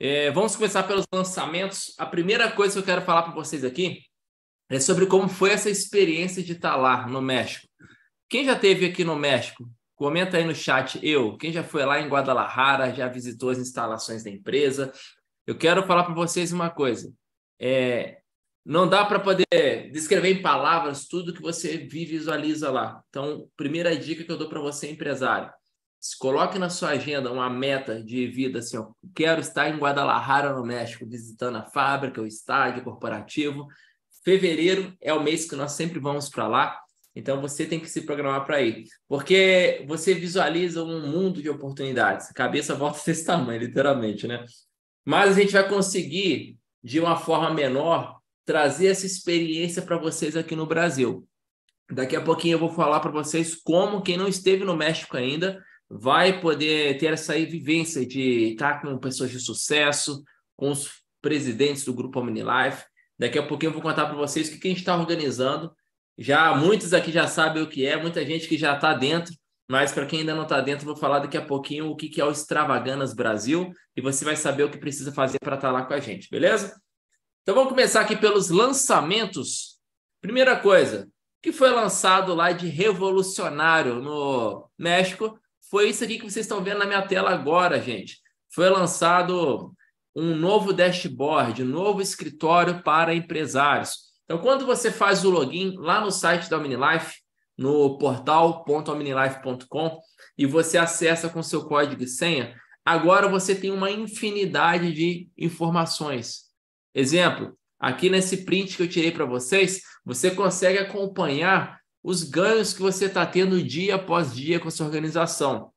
É, vamos começar pelos lançamentos. A primeira coisa que eu quero falar para vocês aqui é sobre como foi essa experiência de estar tá lá no México. Quem já teve aqui no México? Comenta aí no chat eu. Quem já foi lá em Guadalajara, já visitou as instalações da empresa? Eu quero falar para vocês uma coisa. É, não dá para poder descrever em palavras tudo que você visualiza lá. Então, primeira dica que eu dou para você, empresário. Se coloque na sua agenda uma meta de vida, assim, ó, quero estar em Guadalajara, no México, visitando a fábrica, o estádio corporativo. Fevereiro é o mês que nós sempre vamos para lá, então você tem que se programar para ir, porque você visualiza um mundo de oportunidades. A cabeça volta desse tamanho, literalmente, né? Mas a gente vai conseguir, de uma forma menor, trazer essa experiência para vocês aqui no Brasil. Daqui a pouquinho eu vou falar para vocês como quem não esteve no México ainda vai poder ter essa vivência de estar tá com pessoas de sucesso, com os presidentes do Grupo OmniLife. Daqui a pouquinho eu vou contar para vocês o que a gente está organizando. Já muitos aqui já sabem o que é, muita gente que já está dentro, mas para quem ainda não está dentro, vou falar daqui a pouquinho o que, que é o Extravaganas Brasil e você vai saber o que precisa fazer para estar tá lá com a gente, beleza? Então vamos começar aqui pelos lançamentos. Primeira coisa, que foi lançado lá de revolucionário no México foi isso aqui que vocês estão vendo na minha tela agora, gente. Foi lançado um novo dashboard, um novo escritório para empresários. Então, quando você faz o login lá no site da OmniLife, no portal.omnilife.com, e você acessa com seu código e senha, agora você tem uma infinidade de informações. Exemplo, aqui nesse print que eu tirei para vocês, você consegue acompanhar os ganhos que você está tendo dia após dia com essa organização.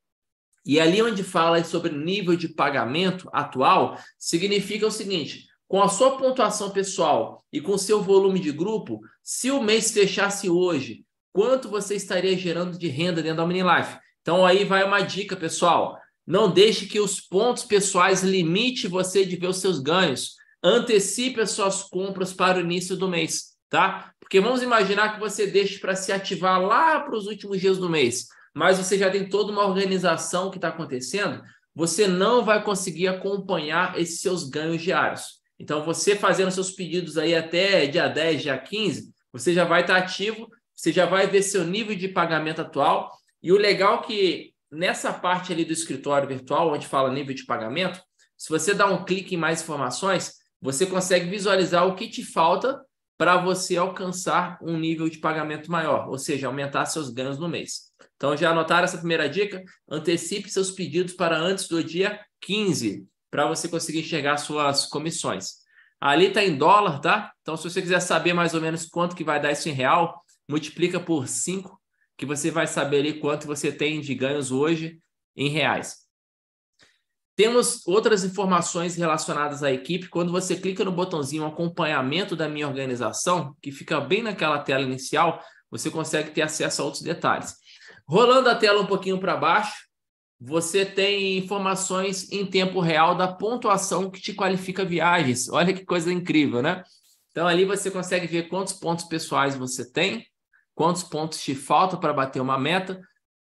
E ali onde fala sobre nível de pagamento atual, significa o seguinte: com a sua pontuação pessoal e com o seu volume de grupo, se o mês fechasse hoje, quanto você estaria gerando de renda dentro da Mini Life? Então aí vai uma dica, pessoal. Não deixe que os pontos pessoais limite você de ver os seus ganhos. Antecipe as suas compras para o início do mês tá? Porque vamos imaginar que você deixe para se ativar lá para os últimos dias do mês, mas você já tem toda uma organização que está acontecendo, você não vai conseguir acompanhar esses seus ganhos diários. Então, você fazendo seus pedidos aí até dia 10, dia 15, você já vai estar tá ativo, você já vai ver seu nível de pagamento atual. E o legal é que nessa parte ali do escritório virtual, onde fala nível de pagamento, se você dá um clique em mais informações, você consegue visualizar o que te falta para você alcançar um nível de pagamento maior, ou seja, aumentar seus ganhos no mês. Então, já anotaram essa primeira dica? Antecipe seus pedidos para antes do dia 15, para você conseguir enxergar suas comissões. Ali está em dólar, tá? Então, se você quiser saber mais ou menos quanto que vai dar isso em real, multiplica por 5, que você vai saber ali quanto você tem de ganhos hoje em reais. Temos outras informações relacionadas à equipe. Quando você clica no botãozinho acompanhamento da minha organização, que fica bem naquela tela inicial, você consegue ter acesso a outros detalhes. Rolando a tela um pouquinho para baixo, você tem informações em tempo real da pontuação que te qualifica viagens. Olha que coisa incrível, né? Então ali você consegue ver quantos pontos pessoais você tem, quantos pontos te falta para bater uma meta.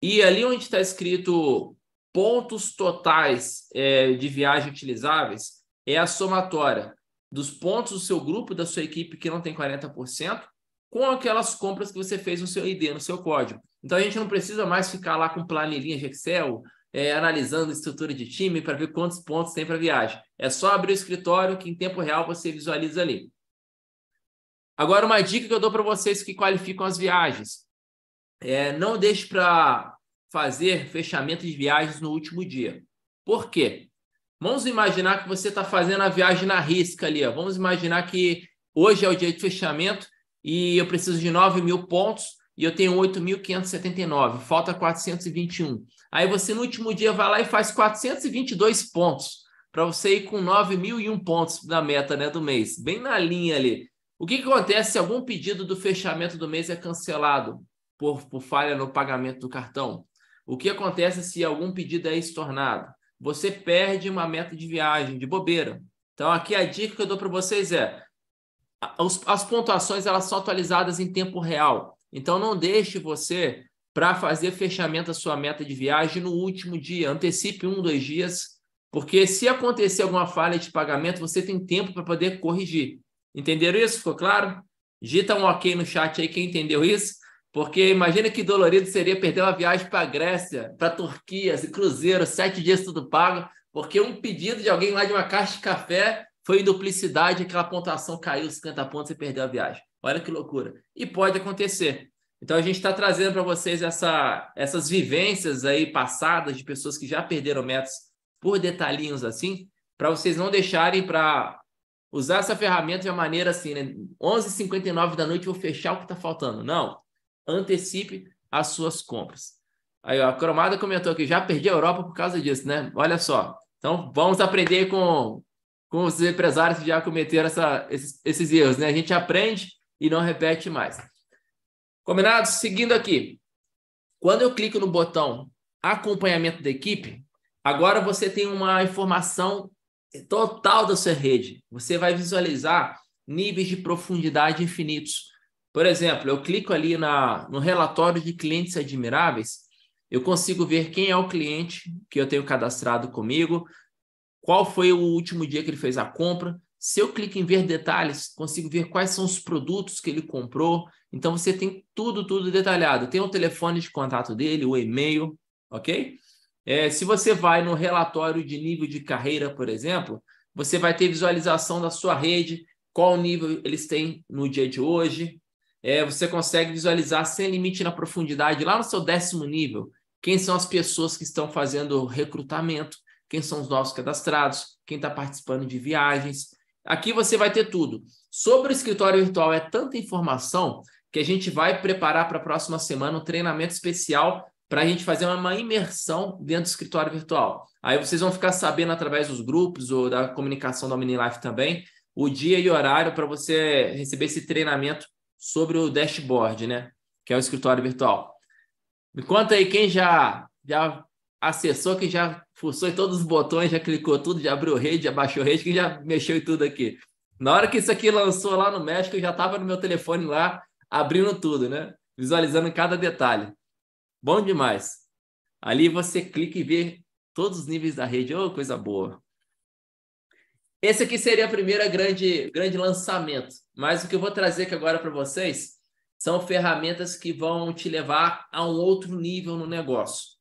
E ali onde está escrito pontos totais é, de viagem utilizáveis é a somatória dos pontos do seu grupo, da sua equipe que não tem 40%, com aquelas compras que você fez no seu ID, no seu código. Então a gente não precisa mais ficar lá com planilhinha de Excel, é, analisando a estrutura de time para ver quantos pontos tem para viagem. É só abrir o escritório que em tempo real você visualiza ali. Agora, uma dica que eu dou para vocês que qualificam as viagens. É, não deixe para fazer fechamento de viagens no último dia. Por quê? Vamos imaginar que você está fazendo a viagem na risca ali. Ó. Vamos imaginar que hoje é o dia de fechamento e eu preciso de 9 mil pontos e eu tenho 8.579, falta 421. Aí você no último dia vai lá e faz 422 pontos para você ir com 9.001 pontos da meta né, do mês, bem na linha ali. O que, que acontece se algum pedido do fechamento do mês é cancelado por, por falha no pagamento do cartão? O que acontece se algum pedido é estornado? Você perde uma meta de viagem, de bobeira. Então, aqui a dica que eu dou para vocês é: as pontuações elas são atualizadas em tempo real. Então, não deixe você para fazer fechamento da sua meta de viagem no último dia. Antecipe um, dois dias, porque se acontecer alguma falha de pagamento, você tem tempo para poder corrigir. Entenderam isso? Ficou claro? Digita um ok no chat aí quem entendeu isso. Porque imagina que dolorido seria perder uma viagem para a Grécia, para a Turquia, esse cruzeiro, sete dias tudo pago, porque um pedido de alguém lá de uma caixa de café foi em duplicidade, aquela pontuação caiu 50 pontos e perdeu a viagem. Olha que loucura. E pode acontecer. Então a gente está trazendo para vocês essa, essas vivências aí passadas de pessoas que já perderam metas por detalhinhos assim, para vocês não deixarem para usar essa ferramenta de uma maneira assim, né? 11h59 da noite vou fechar o que está faltando. Não antecipe as suas compras. Aí a Cromada comentou que já perdi a Europa por causa disso, né? Olha só. Então vamos aprender com, com os empresários que já cometeram essa, esses, esses erros, né? A gente aprende e não repete mais. Combinado? Seguindo aqui. Quando eu clico no botão acompanhamento da equipe, agora você tem uma informação total da sua rede. Você vai visualizar níveis de profundidade infinitos. Por exemplo, eu clico ali na, no relatório de clientes admiráveis, eu consigo ver quem é o cliente que eu tenho cadastrado comigo, qual foi o último dia que ele fez a compra. Se eu clico em ver detalhes, consigo ver quais são os produtos que ele comprou. Então você tem tudo, tudo detalhado. Tem o telefone de contato dele, o e-mail, ok? É, se você vai no relatório de nível de carreira, por exemplo, você vai ter visualização da sua rede, qual nível eles têm no dia de hoje, é, você consegue visualizar sem limite na profundidade, lá no seu décimo nível, quem são as pessoas que estão fazendo recrutamento, quem são os novos cadastrados, quem está participando de viagens. Aqui você vai ter tudo. Sobre o escritório virtual, é tanta informação que a gente vai preparar para a próxima semana um treinamento especial para a gente fazer uma imersão dentro do escritório virtual. Aí vocês vão ficar sabendo através dos grupos ou da comunicação da Mini Life também, o dia e horário para você receber esse treinamento sobre o dashboard, né? Que é o escritório virtual. Me conta aí quem já, já acessou, quem já fuçou em todos os botões, já clicou tudo, já abriu rede, já baixou rede, quem já mexeu em tudo aqui. Na hora que isso aqui lançou lá no México, eu já estava no meu telefone lá, abrindo tudo, né? Visualizando cada detalhe. Bom demais. Ali você clica e vê todos os níveis da rede. Oh, coisa boa. Esse aqui seria o primeiro grande grande lançamento. Mas o que eu vou trazer aqui agora para vocês são ferramentas que vão te levar a um outro nível no negócio.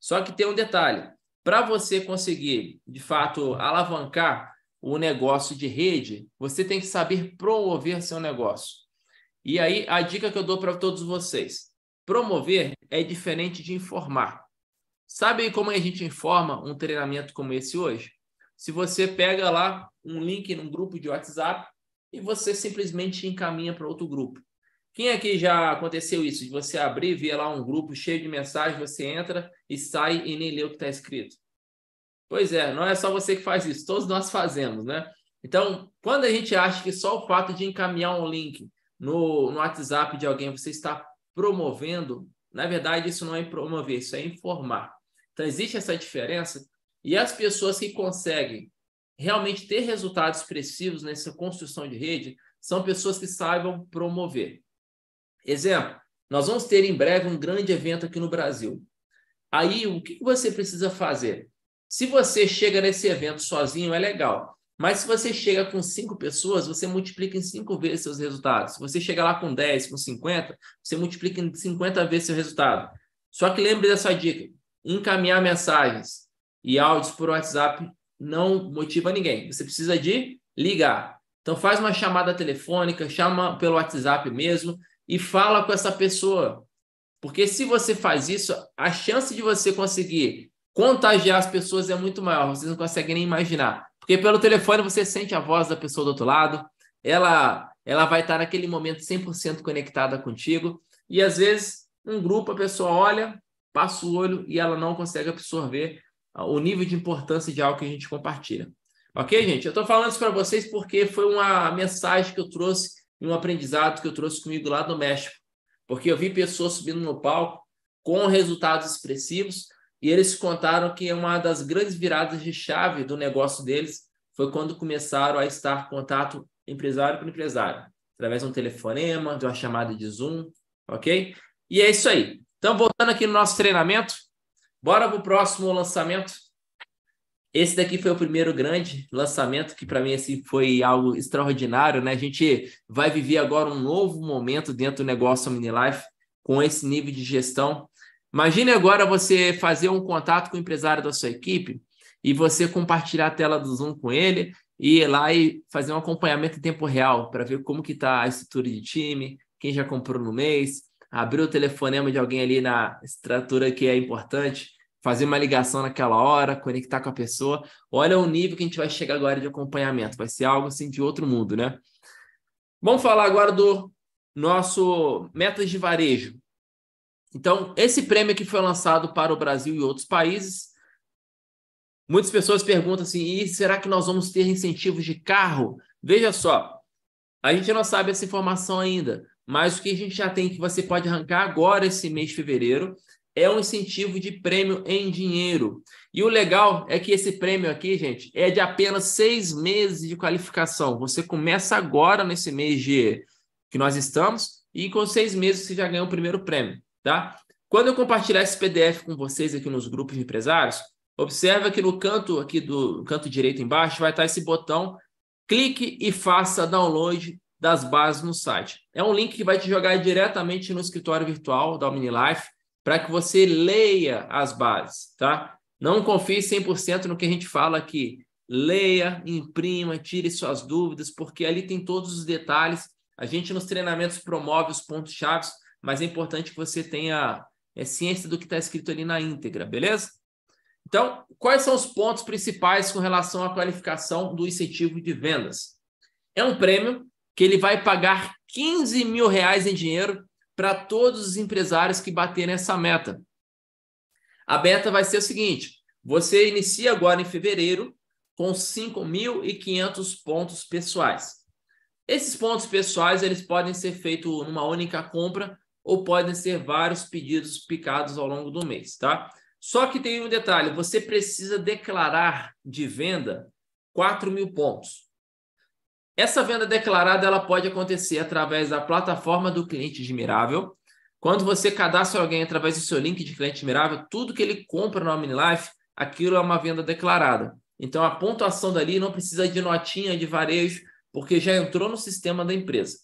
Só que tem um detalhe: para você conseguir, de fato, alavancar o negócio de rede, você tem que saber promover seu negócio. E aí, a dica que eu dou para todos vocês: promover é diferente de informar. Sabe como a gente informa um treinamento como esse hoje? Se você pega lá um link num grupo de WhatsApp e você simplesmente encaminha para outro grupo. Quem aqui já aconteceu isso? De você abrir, ver lá um grupo cheio de mensagens, você entra e sai e nem lê o que está escrito. Pois é, não é só você que faz isso, todos nós fazemos, né? Então, quando a gente acha que só o fato de encaminhar um link no, no WhatsApp de alguém você está promovendo, na verdade, isso não é promover, isso é informar. Então, existe essa diferença e as pessoas que conseguem realmente ter resultados expressivos nessa construção de rede são pessoas que saibam promover. Exemplo, nós vamos ter em breve um grande evento aqui no Brasil. Aí, o que você precisa fazer? Se você chega nesse evento sozinho, é legal. Mas se você chega com cinco pessoas, você multiplica em cinco vezes seus resultados. Se você chega lá com 10, com 50, você multiplica em 50 vezes seu resultado. Só que lembre dessa dica: encaminhar mensagens e áudios por WhatsApp não motiva ninguém. Você precisa de ligar. Então faz uma chamada telefônica, chama pelo WhatsApp mesmo e fala com essa pessoa. Porque se você faz isso, a chance de você conseguir contagiar as pessoas é muito maior. Vocês não conseguem nem imaginar. Porque pelo telefone você sente a voz da pessoa do outro lado, ela ela vai estar naquele momento 100% conectada contigo. E às vezes, um grupo, a pessoa olha, passa o olho e ela não consegue absorver o nível de importância de algo que a gente compartilha. Ok, gente? Eu estou falando isso para vocês porque foi uma mensagem que eu trouxe e um aprendizado que eu trouxe comigo lá do México. Porque eu vi pessoas subindo no palco com resultados expressivos e eles contaram que uma das grandes viradas de chave do negócio deles foi quando começaram a estar em contato empresário por empresário, através de um telefonema, de uma chamada de Zoom, ok? E é isso aí. Então, voltando aqui no nosso treinamento, Bora pro próximo lançamento. Esse daqui foi o primeiro grande lançamento que para mim assim foi algo extraordinário, né? A gente vai viver agora um novo momento dentro do negócio Life com esse nível de gestão. Imagine agora você fazer um contato com o empresário da sua equipe e você compartilhar a tela do Zoom com ele e ir lá e fazer um acompanhamento em tempo real para ver como que está a estrutura de time, quem já comprou no mês, abrir o telefonema de alguém ali na estrutura que é importante, fazer uma ligação naquela hora, conectar com a pessoa. Olha o nível que a gente vai chegar agora de acompanhamento, vai ser algo assim de outro mundo, né? Vamos falar agora do nosso metas de varejo. Então, esse prêmio que foi lançado para o Brasil e outros países, muitas pessoas perguntam assim: e será que nós vamos ter incentivos de carro? Veja só, a gente não sabe essa informação ainda, mas o que a gente já tem que você pode arrancar agora esse mês de fevereiro é um incentivo de prêmio em dinheiro. E o legal é que esse prêmio aqui, gente, é de apenas seis meses de qualificação. Você começa agora nesse mês de que nós estamos e com seis meses você já ganha o primeiro prêmio, tá? Quando eu compartilhar esse PDF com vocês aqui nos grupos de empresários, observa que no canto aqui do canto direito embaixo vai estar esse botão clique e faça download das bases no site. É um link que vai te jogar diretamente no escritório virtual da OmniLife para que você leia as bases, tá? Não confie 100% no que a gente fala aqui. Leia, imprima, tire suas dúvidas, porque ali tem todos os detalhes. A gente nos treinamentos promove os pontos chaves, mas é importante que você tenha é, ciência do que está escrito ali na íntegra, beleza? Então, quais são os pontos principais com relação à qualificação do incentivo de vendas? É um prêmio que ele vai pagar 15 mil reais em dinheiro para todos os empresários que baterem essa meta. A meta vai ser o seguinte: você inicia agora em fevereiro com 5.500 pontos pessoais. Esses pontos pessoais eles podem ser feitos numa única compra ou podem ser vários pedidos picados ao longo do mês, tá? Só que tem um detalhe: você precisa declarar de venda 4 mil pontos. Essa venda declarada ela pode acontecer através da plataforma do cliente admirável. Quando você cadastra alguém através do seu link de cliente admirável, tudo que ele compra no OmniLife, aquilo é uma venda declarada. Então a pontuação dali não precisa de notinha de varejo, porque já entrou no sistema da empresa.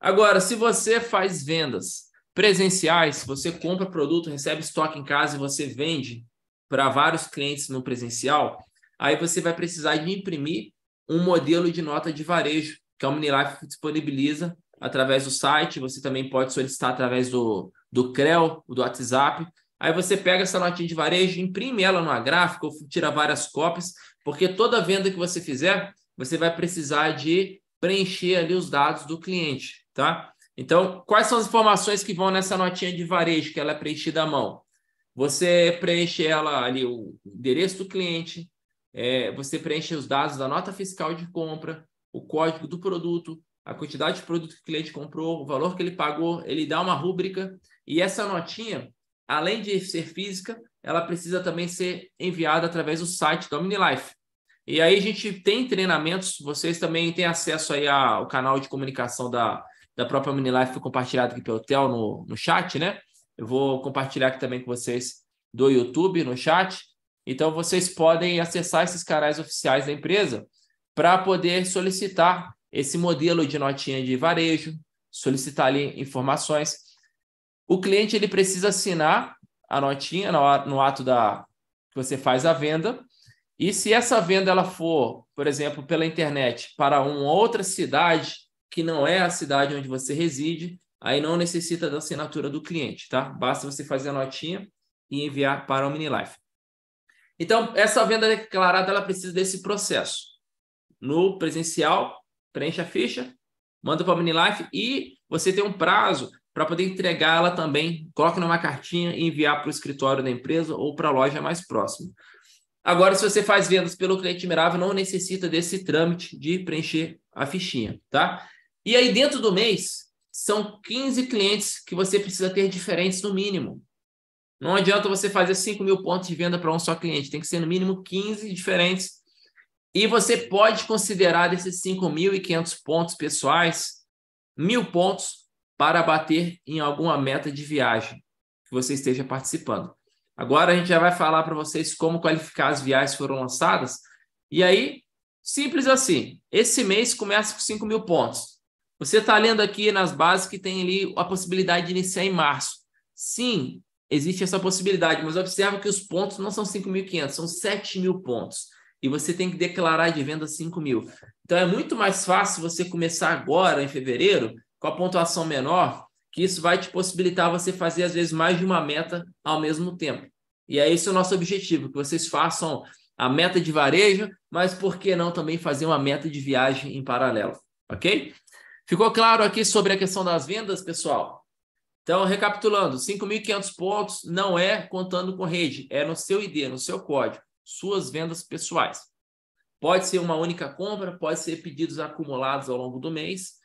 Agora, se você faz vendas presenciais, você compra produto, recebe estoque em casa e você vende para vários clientes no presencial, aí você vai precisar de imprimir um modelo de nota de varejo que a OmniLife disponibiliza através do site, você também pode solicitar através do, do CREL, do WhatsApp. Aí você pega essa notinha de varejo, imprime ela numa gráfica ou tira várias cópias, porque toda venda que você fizer, você vai precisar de preencher ali os dados do cliente, tá? Então, quais são as informações que vão nessa notinha de varejo que ela é preenchida à mão? Você preenche ela ali o endereço do cliente, é, você preenche os dados da nota fiscal de compra, o código do produto, a quantidade de produto que o cliente comprou, o valor que ele pagou, ele dá uma rúbrica e essa notinha, além de ser física, ela precisa também ser enviada através do site da OmniLife. E aí a gente tem treinamentos, vocês também têm acesso aí ao canal de comunicação da, da própria OmniLife, foi compartilhado aqui pelo Theo no, no chat, né? Eu vou compartilhar aqui também com vocês do YouTube no chat. Então vocês podem acessar esses canais oficiais da empresa para poder solicitar esse modelo de notinha de varejo, solicitar ali informações. O cliente ele precisa assinar a notinha no ato da que você faz a venda. E se essa venda ela for, por exemplo, pela internet para uma outra cidade que não é a cidade onde você reside, aí não necessita da assinatura do cliente, tá? Basta você fazer a notinha e enviar para o Minilife. Então, essa venda declarada ela precisa desse processo. No presencial, preenche a ficha, manda para a Minilife e você tem um prazo para poder entregar ela também, coloque numa cartinha e enviar para o escritório da empresa ou para a loja mais próxima. Agora, se você faz vendas pelo cliente mirável, não necessita desse trâmite de preencher a fichinha, tá? E aí, dentro do mês, são 15 clientes que você precisa ter diferentes no mínimo. Não adianta você fazer 5 mil pontos de venda para um só cliente, tem que ser no mínimo 15 diferentes. E você pode considerar desses 5.500 pontos pessoais, mil pontos para bater em alguma meta de viagem que você esteja participando. Agora a gente já vai falar para vocês como qualificar as viagens que foram lançadas. E aí, simples assim, esse mês começa com 5 mil pontos. Você está lendo aqui nas bases que tem ali a possibilidade de iniciar em março. Sim, existe essa possibilidade, mas observa que os pontos não são 5.500, são 7.000 pontos. E você tem que declarar de venda 5.000. Então é muito mais fácil você começar agora, em fevereiro, com a pontuação menor, que isso vai te possibilitar você fazer, às vezes, mais de uma meta ao mesmo tempo. E é esse o nosso objetivo, que vocês façam a meta de varejo, mas por que não também fazer uma meta de viagem em paralelo, ok? Ficou claro aqui sobre a questão das vendas, pessoal? Então, recapitulando, 5.500 pontos não é contando com rede, é no seu ID, no seu código, suas vendas pessoais. Pode ser uma única compra, pode ser pedidos acumulados ao longo do mês.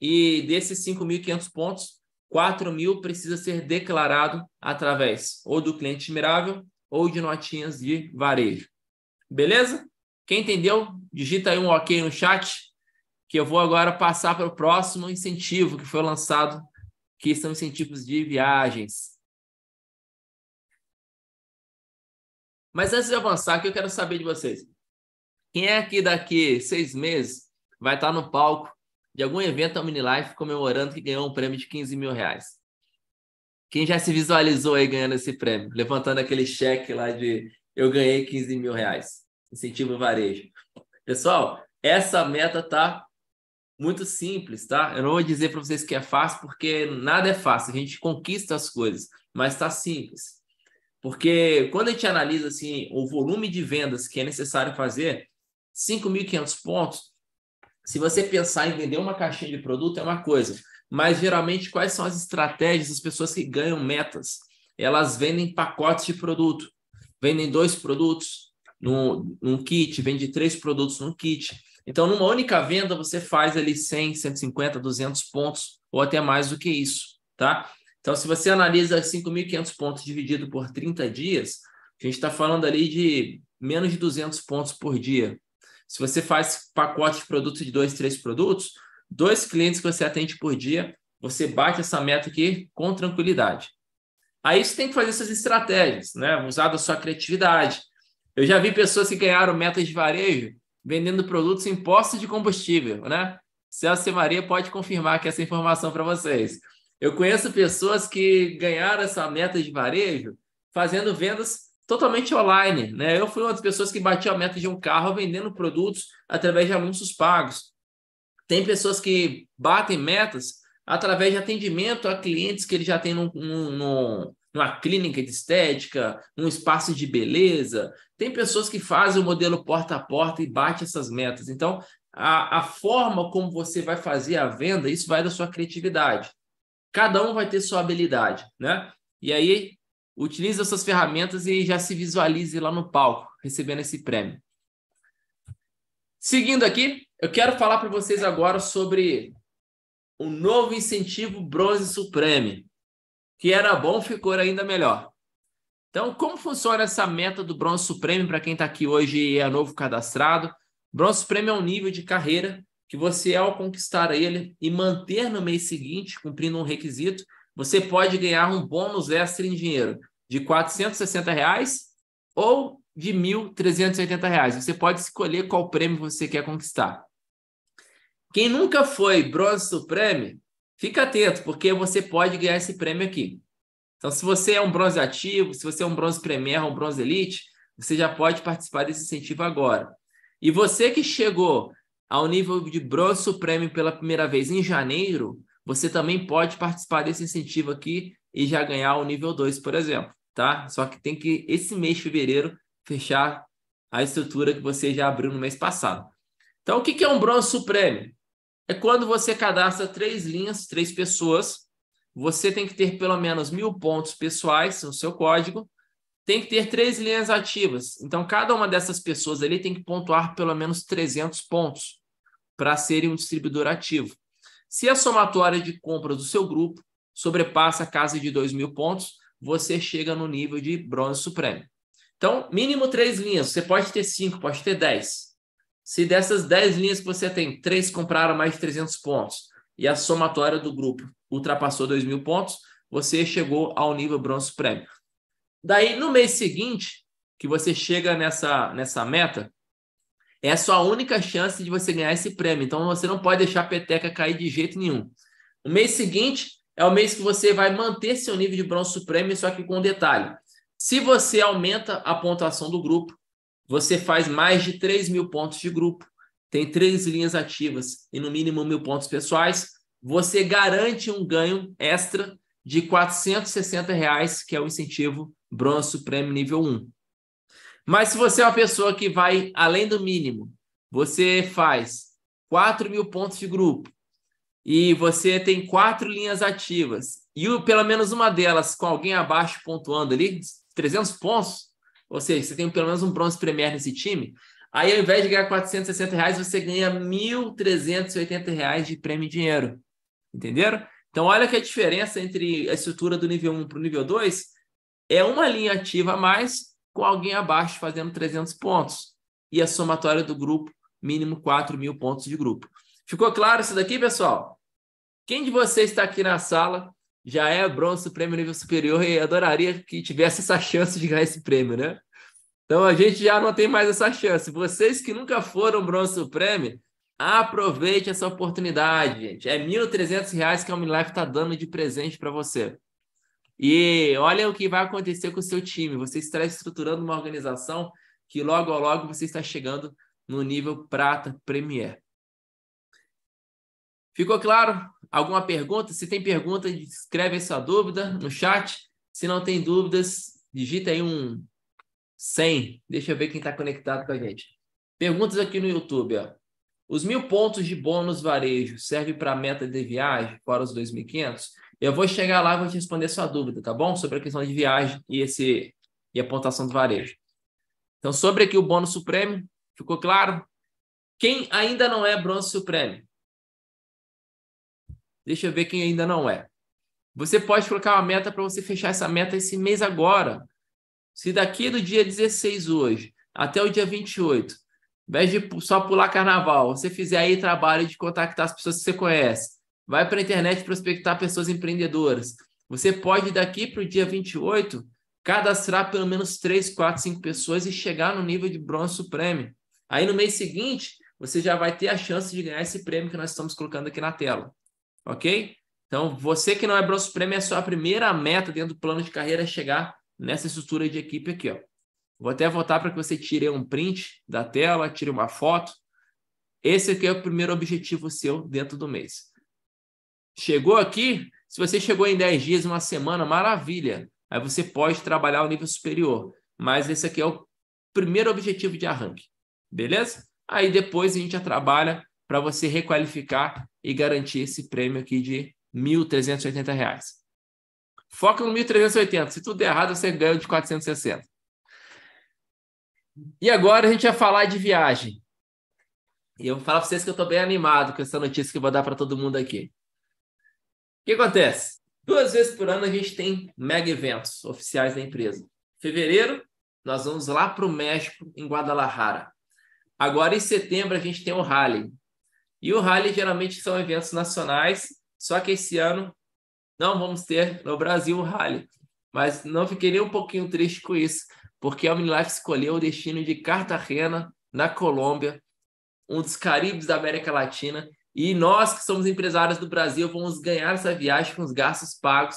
E desses 5.500 pontos, 4.000 precisa ser declarado através ou do cliente admirável ou de notinhas de varejo. Beleza? Quem entendeu, digita aí um ok no chat, que eu vou agora passar para o próximo incentivo que foi lançado que são incentivos de viagens. Mas antes de avançar, que eu quero saber de vocês. Quem é que daqui seis meses vai estar no palco de algum evento da Minilife comemorando que ganhou um prêmio de 15 mil reais? Quem já se visualizou aí ganhando esse prêmio? Levantando aquele cheque lá de eu ganhei 15 mil reais. Incentivo varejo. Pessoal, essa meta tá muito simples, tá? Eu não vou dizer para vocês que é fácil, porque nada é fácil, a gente conquista as coisas, mas está simples. Porque quando a gente analisa assim, o volume de vendas que é necessário fazer, 5.500 pontos, se você pensar em vender uma caixinha de produto, é uma coisa. Mas geralmente, quais são as estratégias das pessoas que ganham metas? Elas vendem pacotes de produto, vendem dois produtos num, num kit, vende três produtos num kit. Então, numa única venda, você faz ali 100, 150, 200 pontos, ou até mais do que isso, tá? Então, se você analisa 5.500 pontos dividido por 30 dias, a gente está falando ali de menos de 200 pontos por dia. Se você faz pacote de produtos de dois, três produtos, dois clientes que você atende por dia, você bate essa meta aqui com tranquilidade. Aí você tem que fazer essas estratégias, né? Usar da sua criatividade. Eu já vi pessoas que ganharam metas de varejo vendendo produtos em postos de combustível, né? Celso e Maria pode confirmar que essa informação é para vocês. Eu conheço pessoas que ganharam essa meta de varejo fazendo vendas totalmente online, né? Eu fui uma das pessoas que batiu a meta de um carro vendendo produtos através de anúncios pagos. Tem pessoas que batem metas através de atendimento a clientes que ele já tem no numa clínica de estética, num espaço de beleza. Tem pessoas que fazem o modelo porta a porta e bate essas metas. Então, a, a forma como você vai fazer a venda, isso vai da sua criatividade. Cada um vai ter sua habilidade, né? E aí, utilize essas ferramentas e já se visualize lá no palco, recebendo esse prêmio. Seguindo aqui, eu quero falar para vocês agora sobre o novo incentivo Bronze Supreme que era bom ficou ainda melhor. Então, como funciona essa meta do Bronze Supremo para quem está aqui hoje e é novo cadastrado? Bronze Supremo é um nível de carreira que você, ao conquistar ele e manter no mês seguinte, cumprindo um requisito, você pode ganhar um bônus extra em dinheiro de R$ 460 reais ou de R$ 1.380. Reais. Você pode escolher qual prêmio você quer conquistar. Quem nunca foi bronze supremo Fica atento, porque você pode ganhar esse prêmio aqui. Então, se você é um bronze ativo, se você é um bronze Premier, um bronze Elite, você já pode participar desse incentivo agora. E você que chegou ao nível de bronze supremo pela primeira vez em janeiro, você também pode participar desse incentivo aqui e já ganhar o nível 2, por exemplo, tá? Só que tem que, esse mês de fevereiro, fechar a estrutura que você já abriu no mês passado. Então, o que é um bronze supremo? é quando você cadastra três linhas, três pessoas. Você tem que ter pelo menos mil pontos pessoais no seu código. Tem que ter três linhas ativas. Então, cada uma dessas pessoas ali tem que pontuar pelo menos 300 pontos para serem um distribuidor ativo. Se a somatória de compras do seu grupo sobrepassa a casa de 2 mil pontos, você chega no nível de bronze supremo. Então, mínimo três linhas. Você pode ter cinco, pode ter dez. Se dessas 10 linhas que você tem, três compraram mais de 300 pontos e a somatória do grupo ultrapassou 2 mil pontos, você chegou ao nível bronze prêmio. Daí, no mês seguinte, que você chega nessa, nessa meta, é a sua única chance de você ganhar esse prêmio. Então, você não pode deixar a peteca cair de jeito nenhum. O mês seguinte é o mês que você vai manter seu nível de bronze prêmio, só que com um detalhe. Se você aumenta a pontuação do grupo, você faz mais de 3 mil pontos de grupo, tem três linhas ativas e no mínimo mil pontos pessoais, você garante um ganho extra de R$ 460, reais, que é o incentivo Bronze Supremo nível 1. Mas se você é uma pessoa que vai além do mínimo, você faz 4 mil pontos de grupo e você tem quatro linhas ativas e pelo menos uma delas com alguém abaixo pontuando ali, 300 pontos, ou seja, você tem pelo menos um bronze Premier nesse time. Aí, ao invés de ganhar 460 reais, você ganha 1.380 reais de prêmio em dinheiro. Entenderam? Então, olha que a diferença entre a estrutura do nível 1 para o nível 2 é uma linha ativa a mais com alguém abaixo fazendo 300 pontos. E a somatória do grupo, mínimo 4 mil pontos de grupo. Ficou claro isso daqui, pessoal? Quem de vocês está aqui na sala já é bronze prêmio nível superior e adoraria que tivesse essa chance de ganhar esse prêmio, né? Então a gente já não tem mais essa chance. Vocês que nunca foram bronze Premium, aproveite essa oportunidade, gente. É R$ 1.300 que a Unilife está dando de presente para você. E olha o que vai acontecer com o seu time. Você está estruturando uma organização que logo a logo você está chegando no nível prata premier. Ficou claro? Alguma pergunta? Se tem pergunta, escreve aí sua dúvida no chat. Se não tem dúvidas, digita aí um 100. Deixa eu ver quem está conectado com a gente. Perguntas aqui no YouTube. Ó. Os mil pontos de bônus varejo servem para meta de viagem, fora os 2.500? Eu vou chegar lá e vou te responder sua dúvida, tá bom? Sobre a questão de viagem e, esse, e a pontuação do varejo. Então, sobre aqui o bônus supremo, ficou claro? Quem ainda não é bronze supremo? Deixa eu ver quem ainda não é. Você pode colocar uma meta para você fechar essa meta esse mês agora. Se daqui do dia 16 hoje até o dia 28, ao invés de só pular carnaval, você fizer aí trabalho de contactar as pessoas que você conhece, vai para a internet prospectar pessoas empreendedoras. Você pode daqui para o dia 28 cadastrar pelo menos 3, 4, 5 pessoas e chegar no nível de bronze supremo. Aí no mês seguinte, você já vai ter a chance de ganhar esse prêmio que nós estamos colocando aqui na tela ok? Então, você que não é Bronze supremo é só a primeira meta dentro do plano de carreira é chegar nessa estrutura de equipe aqui, ó. Vou até voltar para que você tire um print da tela, tire uma foto. Esse aqui é o primeiro objetivo seu dentro do mês. Chegou aqui, se você chegou em 10 dias, uma semana, maravilha. Aí você pode trabalhar o nível superior. Mas esse aqui é o primeiro objetivo de arranque. Beleza? Aí depois a gente já trabalha para você requalificar e garantir esse prêmio aqui de R$ 1.380. Foca no 1.380. Se tudo der errado, você ganha de 460. E agora a gente vai falar de viagem. E eu vou falar para vocês que eu estou bem animado com essa notícia que eu vou dar para todo mundo aqui. O que acontece? Duas vezes por ano a gente tem mega eventos oficiais da empresa. Fevereiro, nós vamos lá para o México, em Guadalajara. Agora, em setembro, a gente tem o Rally, e o Rally geralmente são eventos nacionais, só que esse ano não vamos ter no Brasil o Rally. Mas não fiquei nem um pouquinho triste com isso, porque a Minilife escolheu o destino de Cartagena, na Colômbia, um dos Caribes da América Latina, e nós que somos empresários do Brasil vamos ganhar essa viagem com os gastos pagos.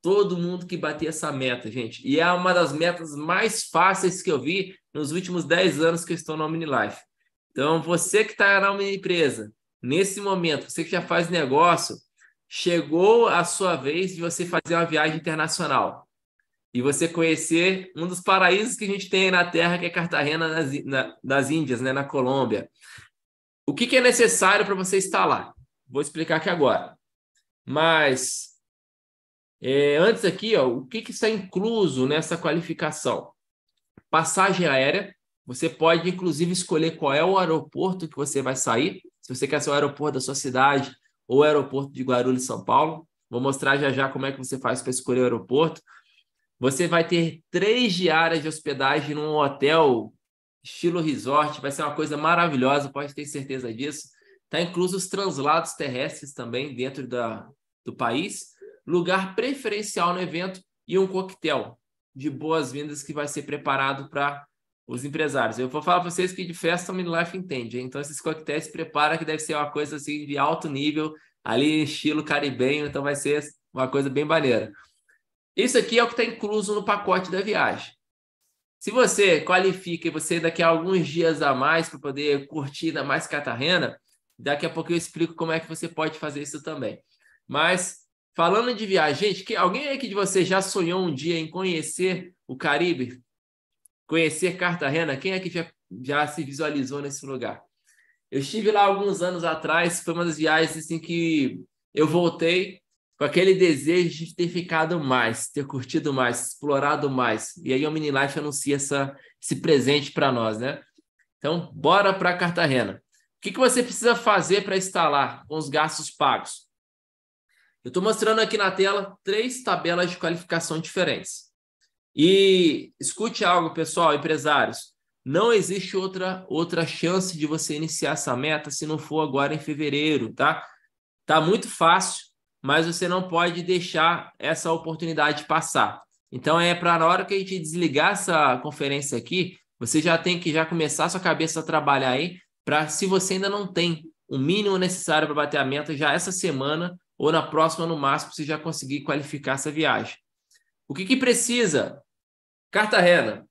Todo mundo que bater essa meta, gente. E é uma das metas mais fáceis que eu vi nos últimos 10 anos que eu estou na Omnilife. Então, você que está na minha empresa, Nesse momento, você que já faz negócio, chegou a sua vez de você fazer uma viagem internacional e você conhecer um dos paraísos que a gente tem na Terra, que é Cartagena das, na, das Índias, né, na Colômbia. O que, que é necessário para você estar lá? Vou explicar aqui agora. Mas é, antes aqui, ó, o que, que está incluso nessa qualificação? Passagem aérea. Você pode, inclusive, escolher qual é o aeroporto que você vai sair. Se você quer ser o aeroporto da sua cidade ou o aeroporto de Guarulhos, São Paulo, vou mostrar já já como é que você faz para escolher o aeroporto. Você vai ter três diárias de hospedagem num hotel estilo resort, vai ser uma coisa maravilhosa, pode ter certeza disso. Está incluso os translados terrestres também dentro da, do país, lugar preferencial no evento e um coquetel de boas-vindas que vai ser preparado para os empresários. Eu vou falar para vocês que de festa o Midlife entende, então esses coquetéis se prepara que deve ser uma coisa assim de alto nível, ali estilo caribenho, então vai ser uma coisa bem maneira. Isso aqui é o que está incluso no pacote da viagem. Se você qualifica e você daqui a alguns dias a mais para poder curtir ainda mais Catarrena, daqui a pouco eu explico como é que você pode fazer isso também. Mas falando de viagem, gente, que, alguém aqui de você já sonhou um dia em conhecer o Caribe? conhecer Cartagena, quem é que já, já se visualizou nesse lugar? Eu estive lá alguns anos atrás, foi uma das viagens assim, que eu voltei com aquele desejo de ter ficado mais, ter curtido mais, explorado mais. E aí o Mini Life anuncia essa, esse presente para nós, né? Então, bora para Cartagena. O que, que você precisa fazer para instalar com os gastos pagos? Eu estou mostrando aqui na tela três tabelas de qualificação diferentes. E escute algo, pessoal, empresários. Não existe outra outra chance de você iniciar essa meta se não for agora em fevereiro, tá? Tá muito fácil, mas você não pode deixar essa oportunidade passar. Então é para na hora que a gente desligar essa conferência aqui, você já tem que já começar a sua cabeça a trabalhar aí para se você ainda não tem o mínimo necessário para bater a meta já essa semana ou na próxima no máximo você já conseguir qualificar essa viagem. O que, que precisa Cartagena,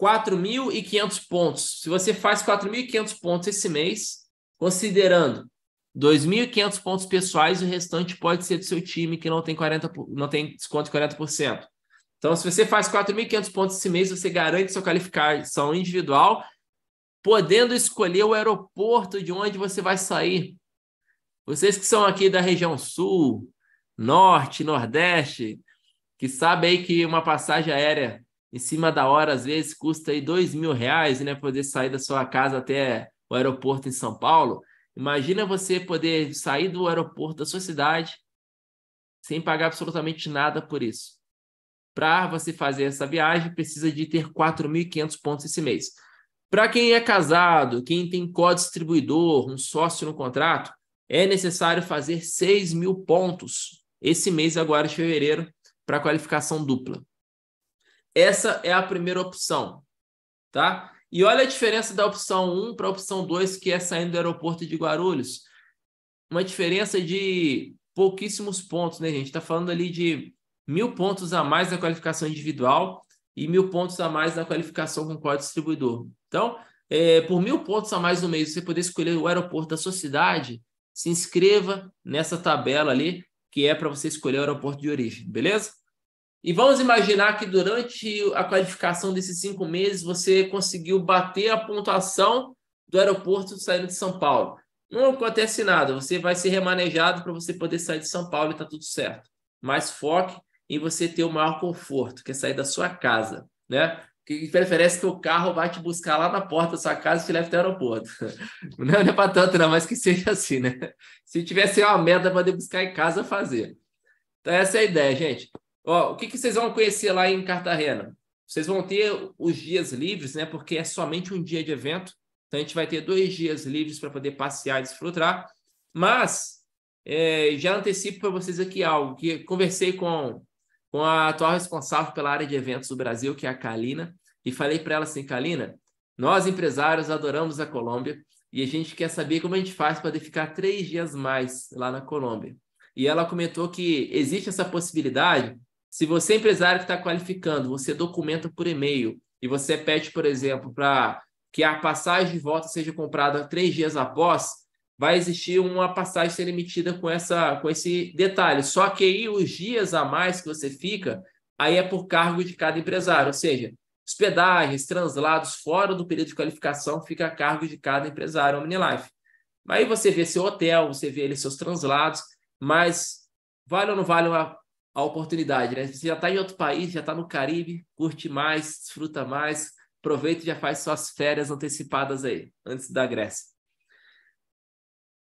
4.500 pontos. Se você faz 4.500 pontos esse mês, considerando 2.500 pontos pessoais, o restante pode ser do seu time que não tem 40, não tem desconto de 40%. Então, se você faz 4.500 pontos esse mês, você garante sua qualificação individual, podendo escolher o aeroporto de onde você vai sair. Vocês que são aqui da região sul, norte, nordeste, que sabem aí que uma passagem aérea em cima da hora, às vezes custa aí dois mil reais, né? Poder sair da sua casa até o aeroporto em São Paulo. Imagina você poder sair do aeroporto da sua cidade sem pagar absolutamente nada por isso. Para você fazer essa viagem, precisa de ter 4.500 pontos esse mês. Para quem é casado, quem tem co-distribuidor, um sócio no contrato, é necessário fazer 6 mil pontos esse mês agora de fevereiro para qualificação dupla. Essa é a primeira opção, tá? E olha a diferença da opção 1 para a opção 2, que é saindo do aeroporto de Guarulhos. Uma diferença de pouquíssimos pontos, né, gente? Está falando ali de mil pontos a mais na qualificação individual e mil pontos a mais na qualificação com código distribuidor. Então, é, por mil pontos a mais no mês, você poder escolher o aeroporto da sua cidade, se inscreva nessa tabela ali, que é para você escolher o aeroporto de origem, beleza? E vamos imaginar que durante a qualificação desses cinco meses você conseguiu bater a pontuação do aeroporto saindo de São Paulo. Não acontece nada, você vai ser remanejado para você poder sair de São Paulo e está tudo certo. Mas foque em você ter o maior conforto, que é sair da sua casa, né? Que preferece que o carro vá te buscar lá na porta da sua casa e te leve até o aeroporto. Não é para tanto, não, mas que seja assim, né? Se tivesse uma merda, para poder buscar em casa, fazer. Então, essa é a ideia, gente. Ó, o que, que vocês vão conhecer lá em Cartagena? Vocês vão ter os dias livres, né? Porque é somente um dia de evento. Então a gente vai ter dois dias livres para poder passear e desfrutar. Mas é, já antecipo para vocês aqui algo que conversei com, com a atual responsável pela área de eventos do Brasil, que é a Kalina, e falei para ela assim: Kalina, nós empresários adoramos a Colômbia e a gente quer saber como a gente faz para ficar três dias mais lá na Colômbia. E ela comentou que existe essa possibilidade se você é empresário que está qualificando, você documenta por e-mail e você pede, por exemplo, para que a passagem de volta seja comprada três dias após, vai existir uma passagem ser emitida com, essa, com esse detalhe. Só que aí os dias a mais que você fica, aí é por cargo de cada empresário, ou seja, hospedagens, translados fora do período de qualificação fica a cargo de cada empresário OmniLife. Aí você vê seu hotel, você vê ali seus translados, mas vale ou não vale uma a oportunidade, né? Você já está em outro país, já está no Caribe, curte mais, desfruta mais, aproveita e já faz suas férias antecipadas aí, antes da Grécia.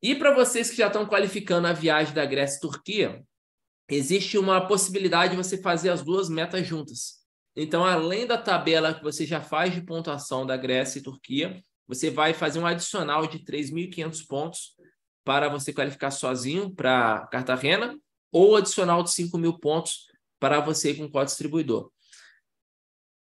E para vocês que já estão qualificando a viagem da Grécia Turquia, existe uma possibilidade de você fazer as duas metas juntas. Então, além da tabela que você já faz de pontuação da Grécia e Turquia, você vai fazer um adicional de 3.500 pontos para você qualificar sozinho para Cartagena ou adicional de 5 mil pontos para você com código distribuidor.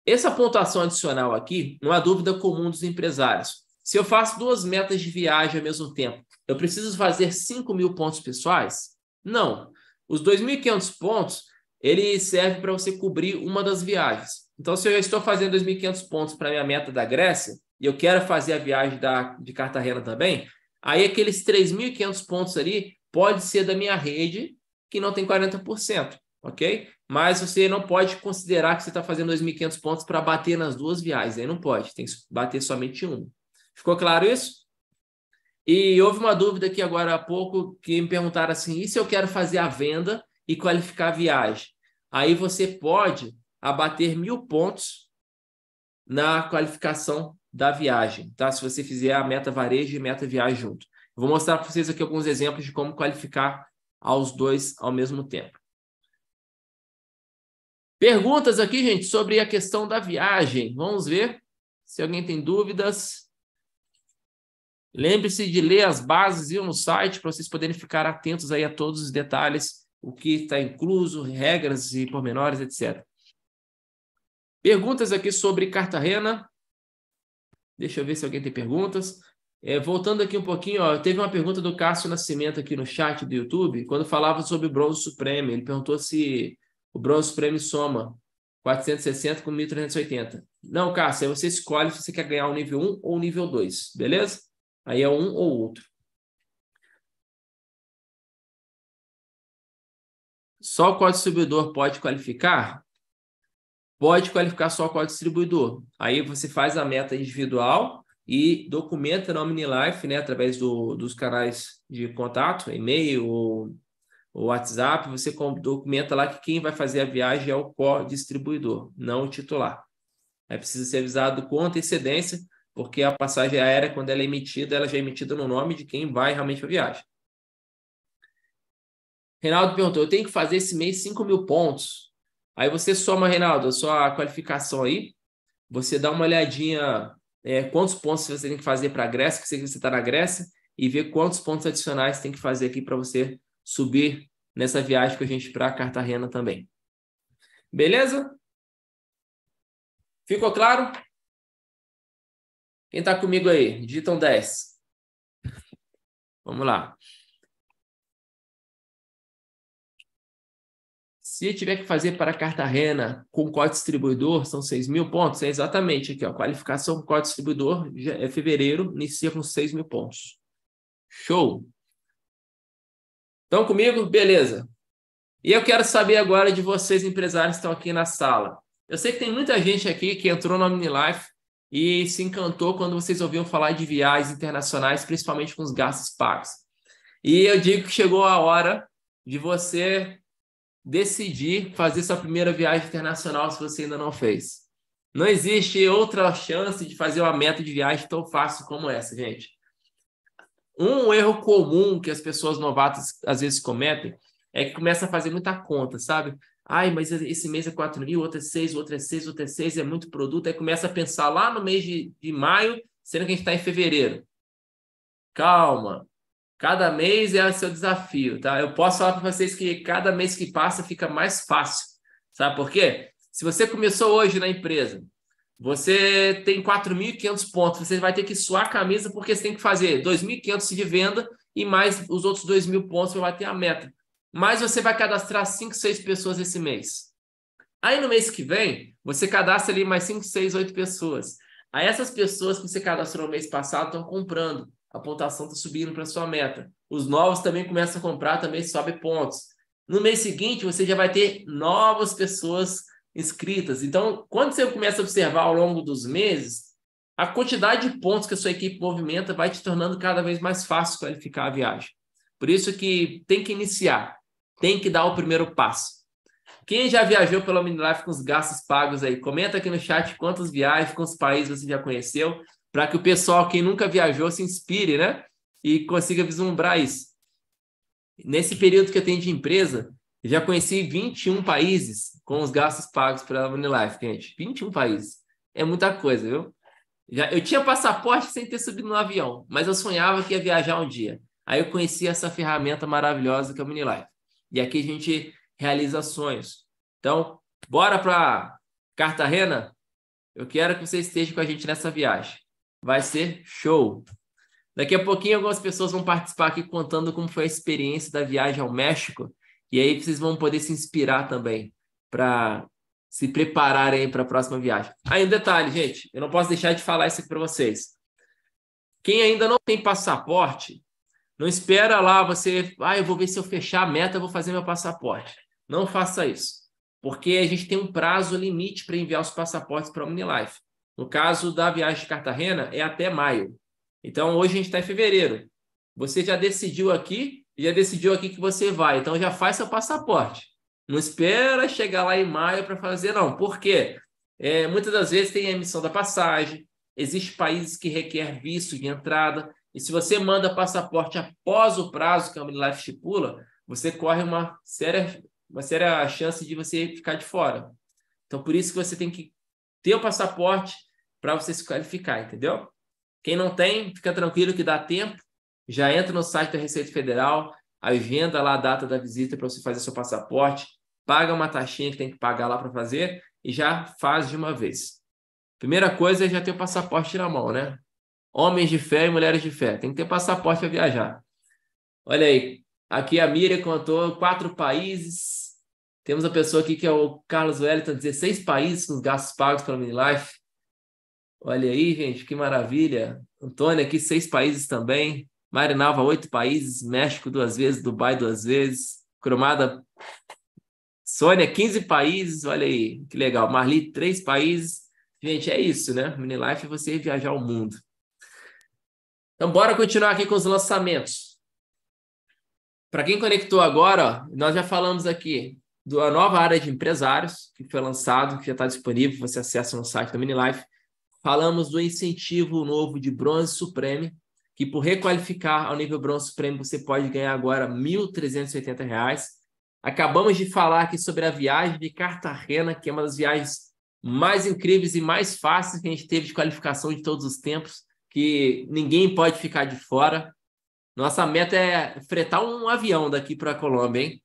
Essa pontuação adicional aqui não uma dúvida é comum dos empresários. Se eu faço duas metas de viagem ao mesmo tempo, eu preciso fazer 5 mil pontos pessoais? Não. Os 2.500 pontos, ele serve para você cobrir uma das viagens. Então, se eu já estou fazendo 2.500 pontos para minha meta da Grécia, e eu quero fazer a viagem da, de Cartagena também, aí aqueles 3.500 pontos ali pode ser da minha rede que não tem 40%, ok? Mas você não pode considerar que você está fazendo 2.500 pontos para bater nas duas viagens. aí não pode, tem que bater somente uma. Ficou claro isso? E houve uma dúvida aqui agora há pouco que me perguntaram assim: e se eu quero fazer a venda e qualificar a viagem? Aí você pode abater mil pontos na qualificação da viagem, tá? Se você fizer a meta varejo e meta viagem junto. Vou mostrar para vocês aqui alguns exemplos de como qualificar aos dois ao mesmo tempo. Perguntas aqui, gente, sobre a questão da viagem. Vamos ver se alguém tem dúvidas. Lembre-se de ler as bases e no site para vocês poderem ficar atentos aí a todos os detalhes, o que está incluso, regras e pormenores, etc. Perguntas aqui sobre Cartagena. Deixa eu ver se alguém tem perguntas. É, voltando aqui um pouquinho, ó, teve uma pergunta do Cássio Nascimento aqui no chat do YouTube, quando falava sobre o Bronze Supreme, ele perguntou se o Bronze Supreme soma 460 com 1380. Não, Cássio, aí você escolhe se você quer ganhar o nível 1 ou o nível 2, beleza? Aí é um ou outro. Só o código distribuidor pode qualificar? Pode qualificar só o código distribuidor Aí você faz a meta individual e documenta na OmniLife, né, através do, dos canais de contato, e-mail ou, ou WhatsApp, você documenta lá que quem vai fazer a viagem é o co-distribuidor, não o titular. Aí é precisa ser avisado com antecedência, porque a passagem aérea, quando ela é emitida, ela já é emitida no nome de quem vai realmente para a viagem. Reinaldo perguntou: eu tenho que fazer esse mês 5 mil pontos. Aí você soma, Reinaldo, a sua qualificação aí, você dá uma olhadinha é, quantos pontos você tem que fazer para a Grécia, que você está na Grécia, e ver quantos pontos adicionais tem que fazer aqui para você subir nessa viagem com a gente para Cartagena também. Beleza? Ficou claro? Quem está comigo aí? Digitam 10. Vamos lá. Se tiver que fazer para Cartagena com código distribuidor, são 6 mil pontos. É exatamente aqui, ó. Qualificação com código distribuidor é fevereiro, inicia com 6 mil pontos. Show! Estão comigo? Beleza. E eu quero saber agora de vocês, empresários que estão aqui na sala. Eu sei que tem muita gente aqui que entrou na Minilife e se encantou quando vocês ouviram falar de viagens internacionais, principalmente com os gastos pagos. E eu digo que chegou a hora de você decidir fazer sua primeira viagem internacional se você ainda não fez. Não existe outra chance de fazer uma meta de viagem tão fácil como essa, gente. Um erro comum que as pessoas novatas às vezes cometem é que começa a fazer muita conta, sabe? Ai, mas esse mês é 4 mil, outro é 6, outro é 6, outro é 6, é muito produto. Aí começa a pensar lá no mês de, de maio, sendo que a gente está em fevereiro. Calma, Cada mês é o seu desafio, tá? Eu posso falar para vocês que cada mês que passa fica mais fácil. Sabe por quê? Se você começou hoje na empresa, você tem 4.500 pontos, você vai ter que suar a camisa porque você tem que fazer 2.500 de venda e mais os outros 2.000 pontos para bater a meta. Mas você vai cadastrar 5, 6 pessoas esse mês. Aí no mês que vem, você cadastra ali mais 5, 6, 8 pessoas. Aí essas pessoas que você cadastrou no mês passado estão comprando a pontuação está subindo para sua meta. Os novos também começam a comprar, também sobe pontos. No mês seguinte, você já vai ter novas pessoas inscritas. Então, quando você começa a observar ao longo dos meses, a quantidade de pontos que a sua equipe movimenta vai te tornando cada vez mais fácil qualificar a viagem. Por isso que tem que iniciar, tem que dar o primeiro passo. Quem já viajou pela Minilife com os gastos pagos aí? Comenta aqui no chat quantas viagens, quantos países você já conheceu para que o pessoal, quem nunca viajou, se inspire, né? E consiga vislumbrar isso. Nesse período que eu tenho de empresa, já conheci 21 países com os gastos pagos pela Unilife, gente. 21 países. É muita coisa, viu? Já, eu tinha passaporte sem ter subido no avião, mas eu sonhava que ia viajar um dia. Aí eu conheci essa ferramenta maravilhosa que é a Unilife. E aqui a gente realiza sonhos. Então, bora para Cartagena? Eu quero que você esteja com a gente nessa viagem vai ser show. Daqui a pouquinho algumas pessoas vão participar aqui contando como foi a experiência da viagem ao México e aí vocês vão poder se inspirar também para se prepararem para a próxima viagem. Aí um detalhe, gente, eu não posso deixar de falar isso aqui para vocês. Quem ainda não tem passaporte, não espera lá você, ah, eu vou ver se eu fechar a meta, eu vou fazer meu passaporte. Não faça isso, porque a gente tem um prazo limite para enviar os passaportes para a Unilife. No caso da viagem de Cartagena, é até maio. Então, hoje a gente está em fevereiro. Você já decidiu aqui, já decidiu aqui que você vai. Então, já faz seu passaporte. Não espera chegar lá em maio para fazer, não. Por quê? É, muitas das vezes tem a emissão da passagem, existem países que requer visto de entrada. E se você manda passaporte após o prazo que a Life estipula, você corre uma séria, uma séria chance de você ficar de fora. Então, por isso que você tem que ter o passaporte, para você se qualificar, entendeu? Quem não tem, fica tranquilo que dá tempo. Já entra no site da Receita Federal, agenda lá a data da visita para você fazer seu passaporte, paga uma taxinha que tem que pagar lá para fazer e já faz de uma vez. Primeira coisa é já ter o passaporte na mão, né? Homens de fé e mulheres de fé. Tem que ter passaporte para viajar. Olha aí. Aqui a Miriam contou quatro países. Temos a pessoa aqui que é o Carlos Wellington, 16 países com gastos pagos pela Minilife. Olha aí, gente, que maravilha. Antônio aqui, seis países também. Marinalva, oito países. México duas vezes, Dubai duas vezes. Cromada, Sônia, 15 países. Olha aí, que legal. Marli, três países. Gente, é isso, né? Minilife é você viajar o mundo. Então, bora continuar aqui com os lançamentos. Para quem conectou agora, nós já falamos aqui da nova área de empresários, que foi lançado, que já está disponível, você acessa no site da Minilife falamos do incentivo novo de bronze supreme, que por requalificar ao nível bronze supremo você pode ganhar agora R$ 1.380. Acabamos de falar aqui sobre a viagem de Cartagena, que é uma das viagens mais incríveis e mais fáceis que a gente teve de qualificação de todos os tempos, que ninguém pode ficar de fora. Nossa meta é fretar um avião daqui para a Colômbia, hein?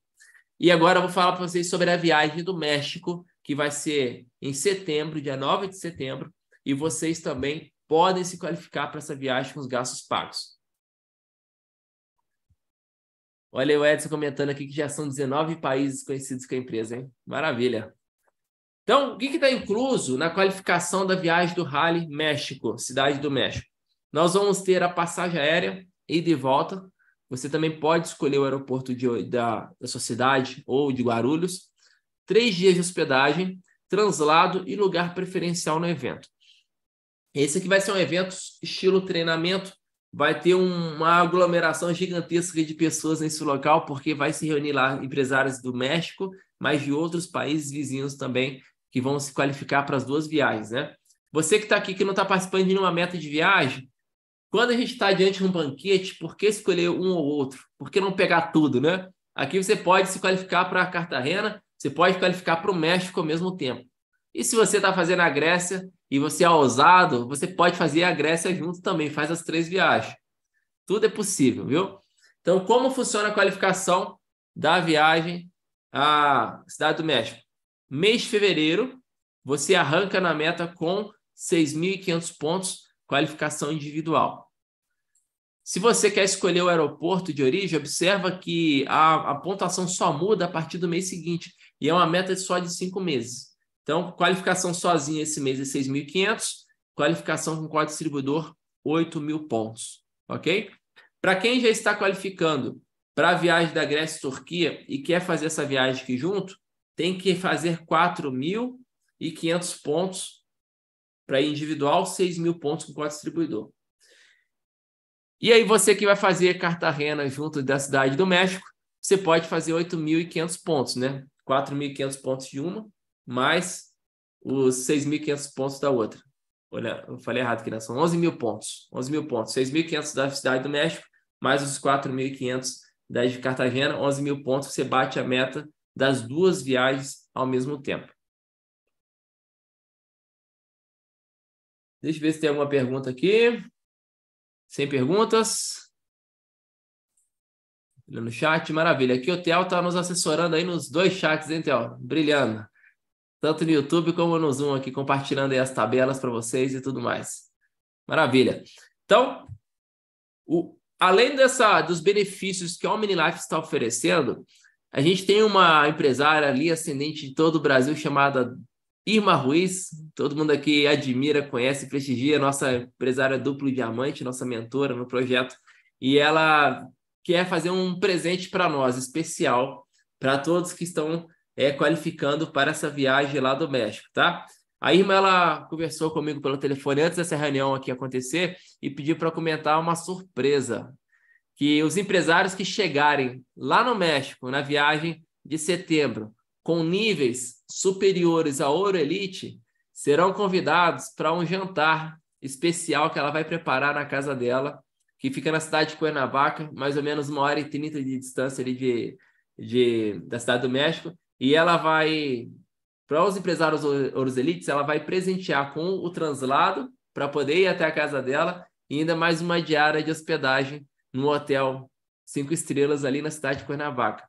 E agora eu vou falar para vocês sobre a viagem do México, que vai ser em setembro, dia 9 de setembro, e vocês também podem se qualificar para essa viagem com os gastos pagos. Olha o Edson comentando aqui que já são 19 países conhecidos com a empresa, hein? Maravilha. Então, o que está incluso na qualificação da viagem do Rally México, Cidade do México? Nós vamos ter a passagem aérea, ida e volta. Você também pode escolher o aeroporto de, da, da sua cidade ou de Guarulhos. Três dias de hospedagem, translado e lugar preferencial no evento. Esse aqui vai ser um evento estilo treinamento, vai ter uma aglomeração gigantesca de pessoas nesse local, porque vai se reunir lá empresários do México, mas de outros países vizinhos também, que vão se qualificar para as duas viagens, né? Você que está aqui, que não está participando de nenhuma meta de viagem, quando a gente está diante de um banquete, por que escolher um ou outro? Por que não pegar tudo, né? Aqui você pode se qualificar para a Cartagena, você pode qualificar para o México ao mesmo tempo. E se você está fazendo a Grécia e você é ousado, você pode fazer a Grécia junto também, faz as três viagens. Tudo é possível, viu? Então, como funciona a qualificação da viagem à Cidade do México? Mês de fevereiro, você arranca na meta com 6.500 pontos, qualificação individual. Se você quer escolher o aeroporto de origem, observa que a, a pontuação só muda a partir do mês seguinte e é uma meta só de cinco meses. Então, qualificação sozinha esse mês é 6.500, qualificação com código distribuidor, 8.000 pontos, ok? Para quem já está qualificando para a viagem da Grécia e Turquia e quer fazer essa viagem aqui junto, tem que fazer 4.500 pontos para individual, 6.000 pontos com código distribuidor. E aí você que vai fazer Cartagena junto da Cidade do México, você pode fazer 8.500 pontos, né? 4.500 pontos de uma, mais os 6.500 pontos da outra. Olha, eu falei errado aqui, né? São 11 mil pontos. 11 mil pontos. 6.500 da cidade do México, mais os 4.500 da de Cartagena. 11 mil pontos, você bate a meta das duas viagens ao mesmo tempo. Deixa eu ver se tem alguma pergunta aqui. Sem perguntas? No chat, maravilha. Aqui o Theo está nos assessorando aí nos dois chats, hein, Theo? Brilhando tanto no YouTube como no Zoom aqui, compartilhando as tabelas para vocês e tudo mais. Maravilha. Então, o, além dessa, dos benefícios que a OmniLife Life está oferecendo, a gente tem uma empresária ali, ascendente de todo o Brasil, chamada Irma Ruiz. Todo mundo aqui admira, conhece, prestigia, nossa empresária duplo diamante, nossa mentora no projeto. E ela quer fazer um presente para nós, especial, para todos que estão é, qualificando para essa viagem lá do México, tá? A Irma ela conversou comigo pelo telefone antes dessa reunião aqui acontecer e pediu para comentar uma surpresa que os empresários que chegarem lá no México na viagem de setembro com níveis superiores a Ouro Elite serão convidados para um jantar especial que ela vai preparar na casa dela, que fica na cidade de Cuernavaca, mais ou menos uma hora e trinta de distância ali de, de, da cidade do México. E ela vai, para os empresários Oroselites, ela vai presentear com o translado para poder ir até a casa dela e ainda mais uma diária de hospedagem no hotel cinco estrelas ali na cidade de Cuernavaca.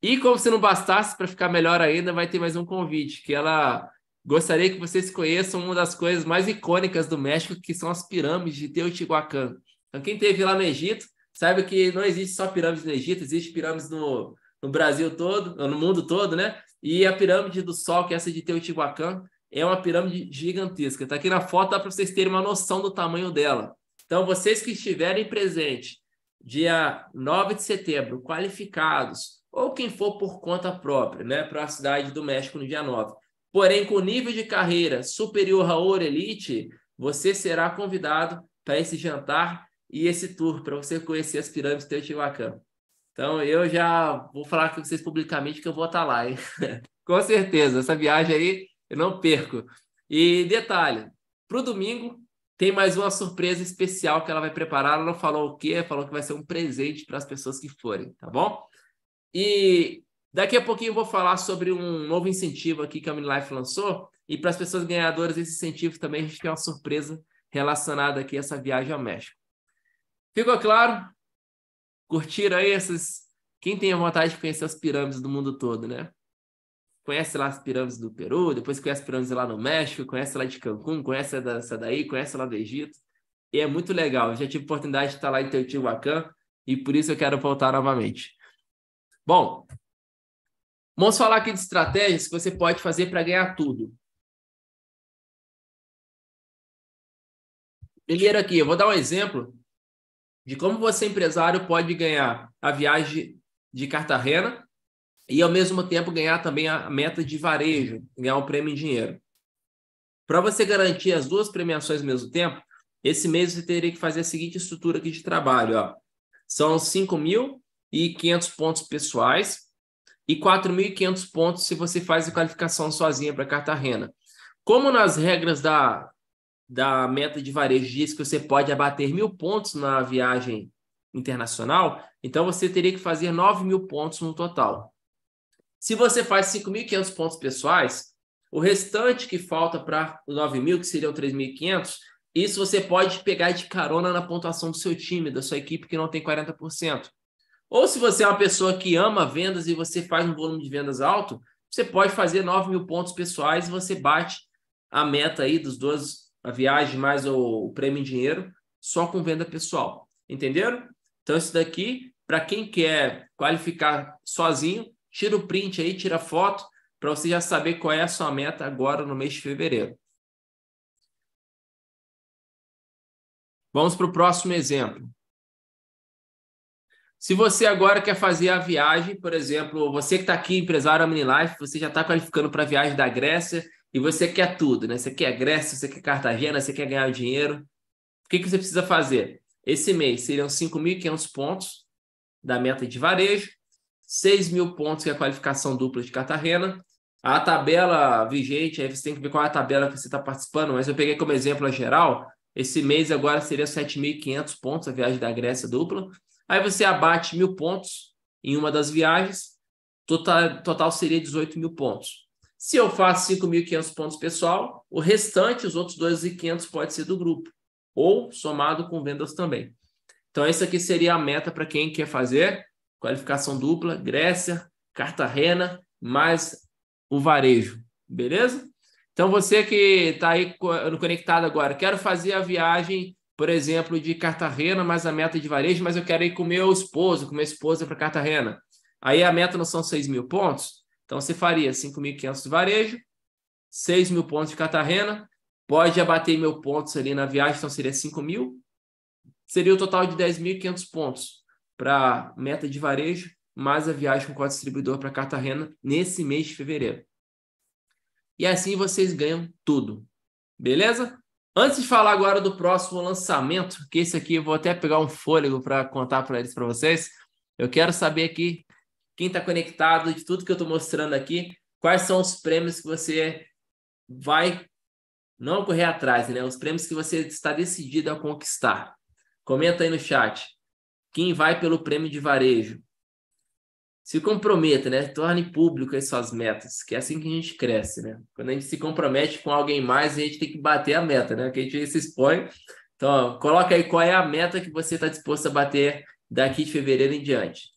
E como se não bastasse, para ficar melhor ainda, vai ter mais um convite, que ela gostaria que vocês conheçam uma das coisas mais icônicas do México, que são as pirâmides de Teotihuacan. Então, quem teve lá no Egito, sabe que não existe só pirâmides no Egito, existe pirâmides no no Brasil todo, no mundo todo, né? E a pirâmide do Sol, que é essa de Teotihuacan, é uma pirâmide gigantesca. Está aqui na foto, para vocês terem uma noção do tamanho dela. Então, vocês que estiverem presentes dia 9 de setembro, qualificados, ou quem for por conta própria, né, para a cidade do México no dia 9. Porém, com nível de carreira superior à Ouro Elite, você será convidado para esse jantar e esse tour, para você conhecer as pirâmides de Teotihuacan. Então eu já vou falar com vocês publicamente que eu vou estar lá, hein? com certeza. Essa viagem aí eu não perco. E detalhe, para o domingo tem mais uma surpresa especial que ela vai preparar. Ela não falou o quê, falou que vai ser um presente para as pessoas que forem, tá bom? E daqui a pouquinho eu vou falar sobre um novo incentivo aqui que a Minilife lançou. E para as pessoas ganhadoras desse incentivo também a gente tem uma surpresa relacionada aqui a essa viagem ao México. Ficou claro? Curtiram aí essas. Quem tem a vontade de conhecer as pirâmides do mundo todo, né? Conhece lá as pirâmides do Peru, depois conhece as pirâmides lá no México, conhece lá de Cancún, conhece essa daí, conhece lá do Egito. E é muito legal. Eu já tive oportunidade de estar lá em Teotihuacan e por isso eu quero voltar novamente. Bom, vamos falar aqui de estratégias que você pode fazer para ganhar tudo. Primeiro aqui, eu vou dar um exemplo de como você, empresário, pode ganhar a viagem de Cartagena e, ao mesmo tempo, ganhar também a meta de varejo, ganhar um prêmio em dinheiro. Para você garantir as duas premiações ao mesmo tempo, esse mês você teria que fazer a seguinte estrutura aqui de trabalho. Ó. São 5.500 pontos pessoais e 4.500 pontos se você faz a qualificação sozinha para Cartagena. Como nas regras da da meta de varejo diz que você pode abater mil pontos na viagem internacional, então você teria que fazer 9 mil pontos no total. Se você faz 5.500 pontos pessoais, o restante que falta para 9 mil, que seriam 3.500, isso você pode pegar de carona na pontuação do seu time, da sua equipe que não tem 40%. Ou se você é uma pessoa que ama vendas e você faz um volume de vendas alto, você pode fazer 9 mil pontos pessoais e você bate a meta aí dos 12, a viagem mais o, o prêmio em dinheiro, só com venda pessoal. Entenderam? Então, isso daqui, para quem quer qualificar sozinho, tira o print aí, tira a foto, para você já saber qual é a sua meta agora no mês de fevereiro. Vamos para o próximo exemplo. Se você agora quer fazer a viagem, por exemplo, você que está aqui, empresário life você já está qualificando para a viagem da Grécia, e você quer tudo, né? Você quer Grécia, você quer Cartagena, você quer ganhar dinheiro. O que, que você precisa fazer? Esse mês seriam 5.500 pontos da meta de varejo, 6.000 pontos que é a qualificação dupla de Cartagena. A tabela vigente, aí você tem que ver qual é a tabela que você está participando, mas eu peguei como exemplo a geral. Esse mês agora seria 7.500 pontos a viagem da Grécia dupla. Aí você abate mil pontos em uma das viagens, total, total seria 18 mil pontos. Se eu faço 5.500 pontos pessoal, o restante, os outros 2.500, pode ser do grupo, ou somado com vendas também. Então, essa aqui seria a meta para quem quer fazer qualificação dupla, Grécia, Cartagena, mais o varejo, beleza? Então, você que está aí conectado agora, quero fazer a viagem, por exemplo, de Cartagena, mais a meta é de varejo, mas eu quero ir com meu esposo, com minha esposa para Cartagena. Aí a meta não são 6 mil pontos? Então você faria 5.500 de varejo, 6.000 mil pontos de Catarrena, pode abater mil pontos ali na viagem, então seria 5.000. mil. Seria o total de 10.500 pontos para meta de varejo, mais a viagem com código distribuidor para Catarrena nesse mês de fevereiro. E assim vocês ganham tudo. Beleza? Antes de falar agora do próximo lançamento, que esse aqui eu vou até pegar um fôlego para contar para eles para vocês, eu quero saber aqui quem está conectado, de tudo que eu estou mostrando aqui, quais são os prêmios que você vai não correr atrás, né? Os prêmios que você está decidido a conquistar. Comenta aí no chat. Quem vai pelo prêmio de varejo? Se comprometa, né? Torne público as suas metas, que é assim que a gente cresce, né? Quando a gente se compromete com alguém mais, a gente tem que bater a meta, né? Que a gente se expõe. Então, coloca aí qual é a meta que você está disposto a bater daqui de fevereiro em diante.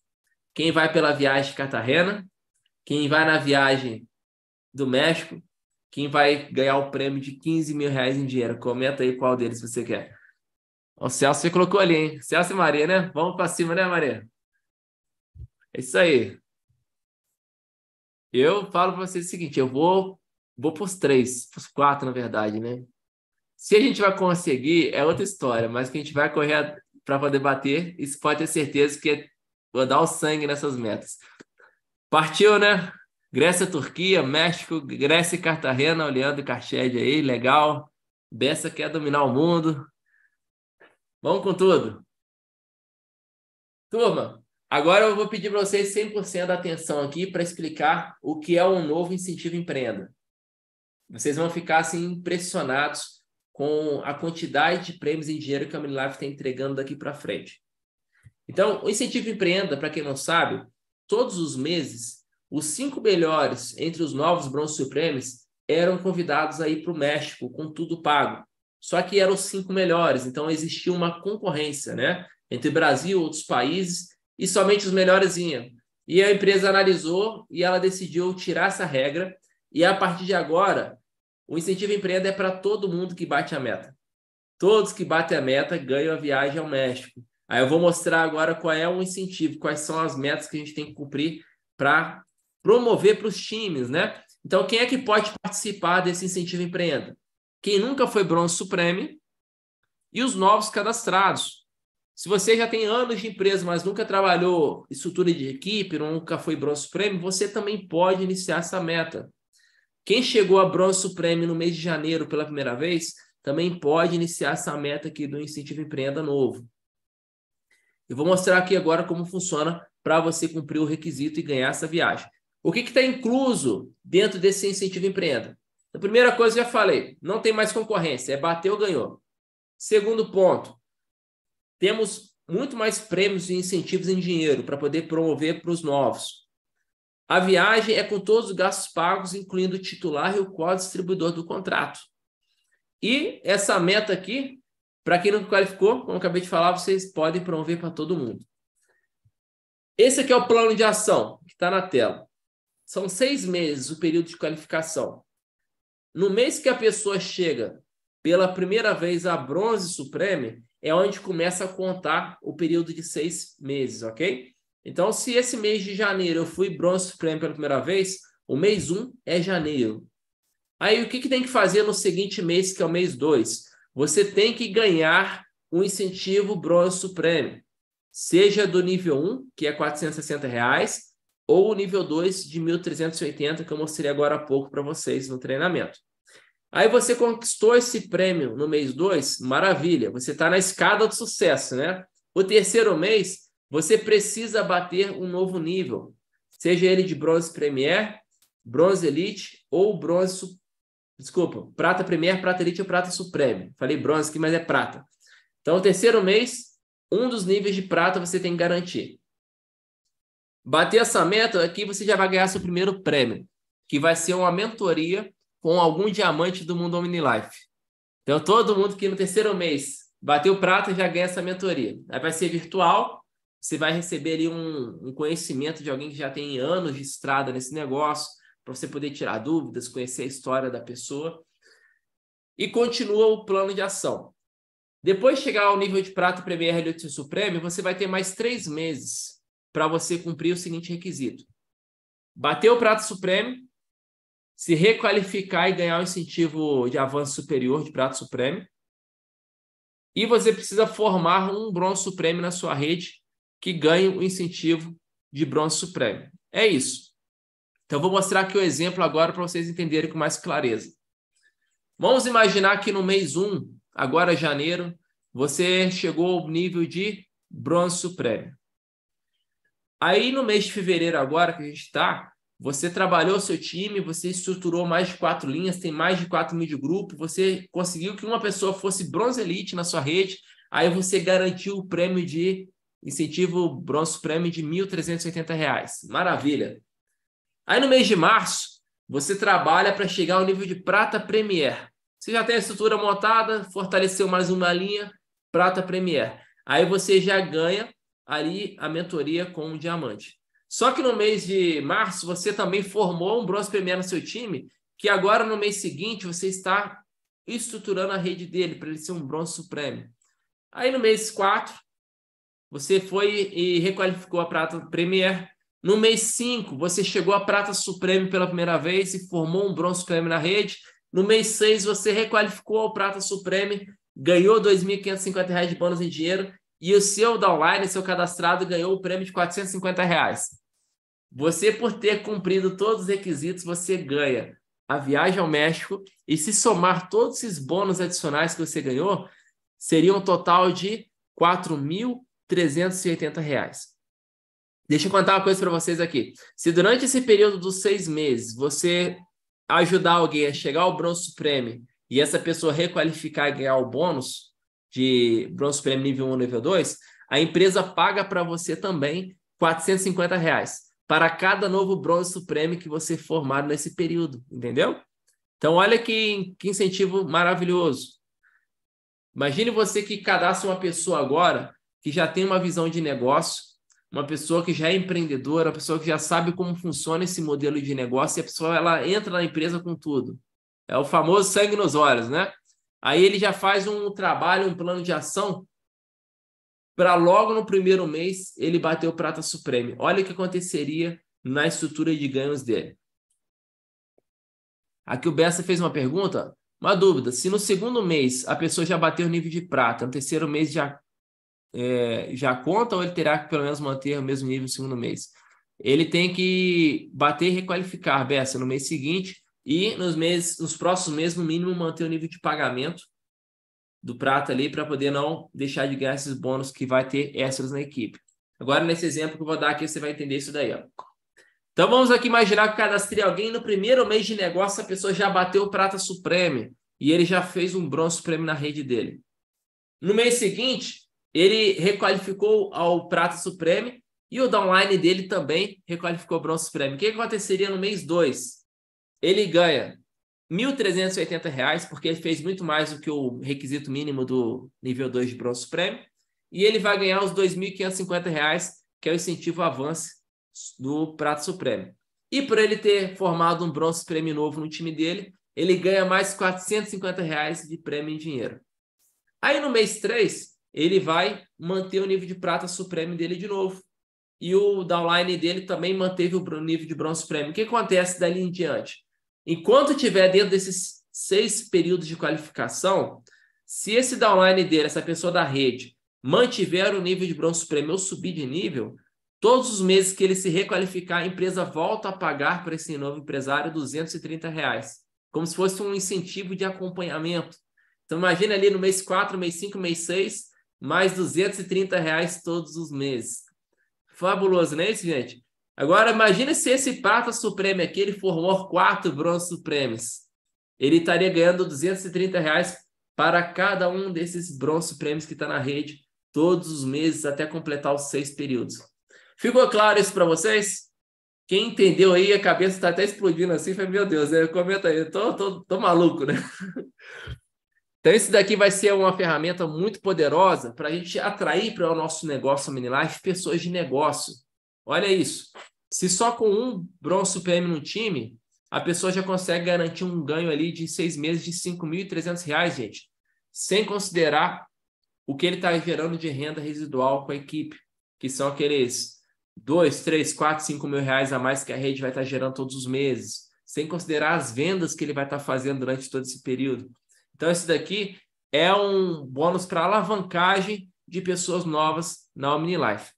Quem vai pela viagem de Cartagena, quem vai na viagem do México, quem vai ganhar o prêmio de 15 mil reais em dinheiro. Comenta aí qual deles você quer. O Celso você colocou ali, hein? Celso e Maria, né? Vamos para cima, né, Maria? É isso aí. Eu falo para vocês o seguinte: eu vou, vou para os três, para os quatro, na verdade, né? Se a gente vai conseguir, é outra história, mas que a gente vai correr para poder bater, isso pode ter certeza que é Vou dar o sangue nessas metas. Partiu, né? Grécia, Turquia, México, Grécia e Cartagena, olhando Carchede aí, legal. Bessa quer dominar o mundo. Vamos com tudo. Turma, agora eu vou pedir para vocês 100% da atenção aqui para explicar o que é o um novo incentivo empreenda. Vocês vão ficar assim impressionados com a quantidade de prêmios em dinheiro que a Minilife está entregando daqui para frente. Então, o incentivo empreenda, para quem não sabe, todos os meses, os cinco melhores entre os novos Bronze Supremes eram convidados aí para o México com tudo pago. Só que eram os cinco melhores, então existia uma concorrência, né? Entre Brasil, e outros países, e somente os melhores iam. E a empresa analisou e ela decidiu tirar essa regra. E a partir de agora, o incentivo empreenda é para todo mundo que bate a meta. Todos que batem a meta ganham a viagem ao México. Aí eu vou mostrar agora qual é o incentivo, quais são as metas que a gente tem que cumprir para promover para os times, né? Então, quem é que pode participar desse incentivo empreenda? Quem nunca foi bronze supremo e os novos cadastrados. Se você já tem anos de empresa, mas nunca trabalhou estrutura de equipe, nunca foi bronze supremo, você também pode iniciar essa meta. Quem chegou a bronze supremo no mês de janeiro pela primeira vez, também pode iniciar essa meta aqui do incentivo empreenda novo. Eu vou mostrar aqui agora como funciona para você cumprir o requisito e ganhar essa viagem. O que está incluso dentro desse incentivo empreenda? A primeira coisa já falei, não tem mais concorrência, é bateu, ganhou. Segundo ponto, temos muito mais prêmios e incentivos em dinheiro para poder promover para os novos. A viagem é com todos os gastos pagos, incluindo o titular e o qual distribuidor do contrato. E essa meta aqui, para quem não qualificou, como eu acabei de falar, vocês podem promover para todo mundo. Esse aqui é o plano de ação que está na tela. São seis meses o período de qualificação. No mês que a pessoa chega pela primeira vez a bronze supreme, é onde começa a contar o período de seis meses, ok? Então, se esse mês de janeiro eu fui bronze supreme pela primeira vez, o mês um é janeiro. Aí, o que, que tem que fazer no seguinte mês, que é o mês dois? Você tem que ganhar um incentivo bronze supremo, seja do nível 1, que é R$ 460, reais, ou o nível 2 de 1.380, que eu mostrei agora há pouco para vocês no treinamento. Aí você conquistou esse prêmio no mês 2, maravilha, você está na escada do sucesso, né? O terceiro mês, você precisa bater um novo nível, seja ele de bronze premier, bronze elite ou bronze Desculpa, prata premier, prata elite ou prata supreme. Falei bronze aqui, mas é prata. Então, o terceiro mês, um dos níveis de prata você tem que garantir. Bater essa meta aqui, você já vai ganhar seu primeiro prêmio, que vai ser uma mentoria com algum diamante do mundo OmniLife. Então, todo mundo que no terceiro mês bateu prata já ganha essa mentoria. Aí vai ser virtual, você vai receber ali um, um conhecimento de alguém que já tem anos de estrada nesse negócio, para você poder tirar dúvidas, conhecer a história da pessoa. E continua o plano de ação. Depois de chegar ao nível de prata Premier Elite Supremo, você vai ter mais três meses para você cumprir o seguinte requisito: bater o prato supremo, se requalificar e ganhar o um incentivo de avanço superior de prato supremo. E você precisa formar um bronze supremo na sua rede que ganhe o um incentivo de bronze supremo. É isso. Então, vou mostrar aqui o um exemplo agora para vocês entenderem com mais clareza. Vamos imaginar que no mês 1, agora janeiro, você chegou ao nível de bronze supremo. Aí no mês de fevereiro agora que a gente está, você trabalhou seu time, você estruturou mais de quatro linhas, tem mais de quatro mil de grupo, você conseguiu que uma pessoa fosse bronze elite na sua rede, aí você garantiu o prêmio de incentivo bronze prêmio de R$ 1.380. Maravilha! Aí no mês de março, você trabalha para chegar ao nível de prata premier. Você já tem a estrutura montada, fortaleceu mais uma linha, prata premier. Aí você já ganha ali a mentoria com um diamante. Só que no mês de março você também formou um bronze premier no seu time, que agora no mês seguinte você está estruturando a rede dele para ele ser um bronze supremo. Aí no mês 4, você foi e requalificou a prata premier no mês 5, você chegou à prata suprema pela primeira vez e formou um bronze supremo na rede. No mês 6, você requalificou ao prata supreme, ganhou R$ 2.550 de bônus em dinheiro e o seu downline, seu cadastrado, ganhou o prêmio de R$ 450. Reais. Você, por ter cumprido todos os requisitos, você ganha a viagem ao México e se somar todos esses bônus adicionais que você ganhou, seria um total de R$ 4.380. Deixa eu contar uma coisa para vocês aqui. Se durante esse período dos seis meses você ajudar alguém a chegar ao bronze Supreme e essa pessoa requalificar e ganhar o bônus de bronze Supreme nível 1, nível 2, a empresa paga para você também 450 reais para cada novo bronze Supreme que você formar nesse período, entendeu? Então, olha que, que incentivo maravilhoso. Imagine você que cadastra uma pessoa agora que já tem uma visão de negócio, uma pessoa que já é empreendedora, uma pessoa que já sabe como funciona esse modelo de negócio e a pessoa ela entra na empresa com tudo. É o famoso sangue nos olhos, né? Aí ele já faz um trabalho, um plano de ação para logo no primeiro mês ele bater o prata supremo. Olha o que aconteceria na estrutura de ganhos dele. Aqui o Bessa fez uma pergunta, uma dúvida. Se no segundo mês a pessoa já bateu o nível de prata, no terceiro mês já é, já conta ou ele terá que pelo menos manter o mesmo nível no segundo mês? Ele tem que bater e requalificar, Bessa, no mês seguinte e nos meses, nos próximos meses, no mínimo, manter o nível de pagamento do Prata ali para poder não deixar de ganhar esses bônus que vai ter extras na equipe. Agora, nesse exemplo que eu vou dar aqui, você vai entender isso daí. Ó. Então, vamos aqui imaginar que cadastrei alguém no primeiro mês de negócio, a pessoa já bateu o Prata supremo e ele já fez um Bronze supremo na rede dele. No mês seguinte, ele requalificou ao prata supremo e o downline dele também requalificou ao bronze supremo. O que aconteceria no mês 2? Ele ganha R$ 1.380, porque ele fez muito mais do que o requisito mínimo do nível 2 de bronze supremo. E ele vai ganhar os R$ 2.550, que é o incentivo avance do prata supremo. E por ele ter formado um bronze Supreme novo no time dele, ele ganha mais 450 reais de prêmio em dinheiro. Aí no mês 3, ele vai manter o nível de prata supremo dele de novo. E o downline dele também manteve o nível de bronze supremo. O que acontece dali em diante? Enquanto tiver dentro desses seis períodos de qualificação, se esse downline dele, essa pessoa da rede, mantiver o nível de bronze supremo ou subir de nível, todos os meses que ele se requalificar, a empresa volta a pagar para esse novo empresário 230 reais, como se fosse um incentivo de acompanhamento. Então imagina ali no mês 4, mês 5, mês 6, mais 230 reais todos os meses. Fabuloso, não é isso, gente? Agora, imagine se esse prata supremo aqui ele formou quatro bronze supremes, Ele estaria ganhando 230 reais para cada um desses bronze supremes que está na rede todos os meses até completar os seis períodos. Ficou claro isso para vocês? Quem entendeu aí, a cabeça está até explodindo assim, foi, meu Deus, né? comenta aí, eu tô, tô, tô maluco, né? Então, isso daqui vai ser uma ferramenta muito poderosa para a gente atrair para o nosso negócio Life pessoas de negócio. Olha isso. Se só com um Bronze PM no time, a pessoa já consegue garantir um ganho ali de seis meses de R$ 5.300, gente, sem considerar o que ele está gerando de renda residual com a equipe, que são aqueles dois, três, quatro, cinco mil reais a mais que a rede vai estar tá gerando todos os meses, sem considerar as vendas que ele vai estar tá fazendo durante todo esse período então, esse daqui é um bônus para alavancagem de pessoas novas na OmniLife.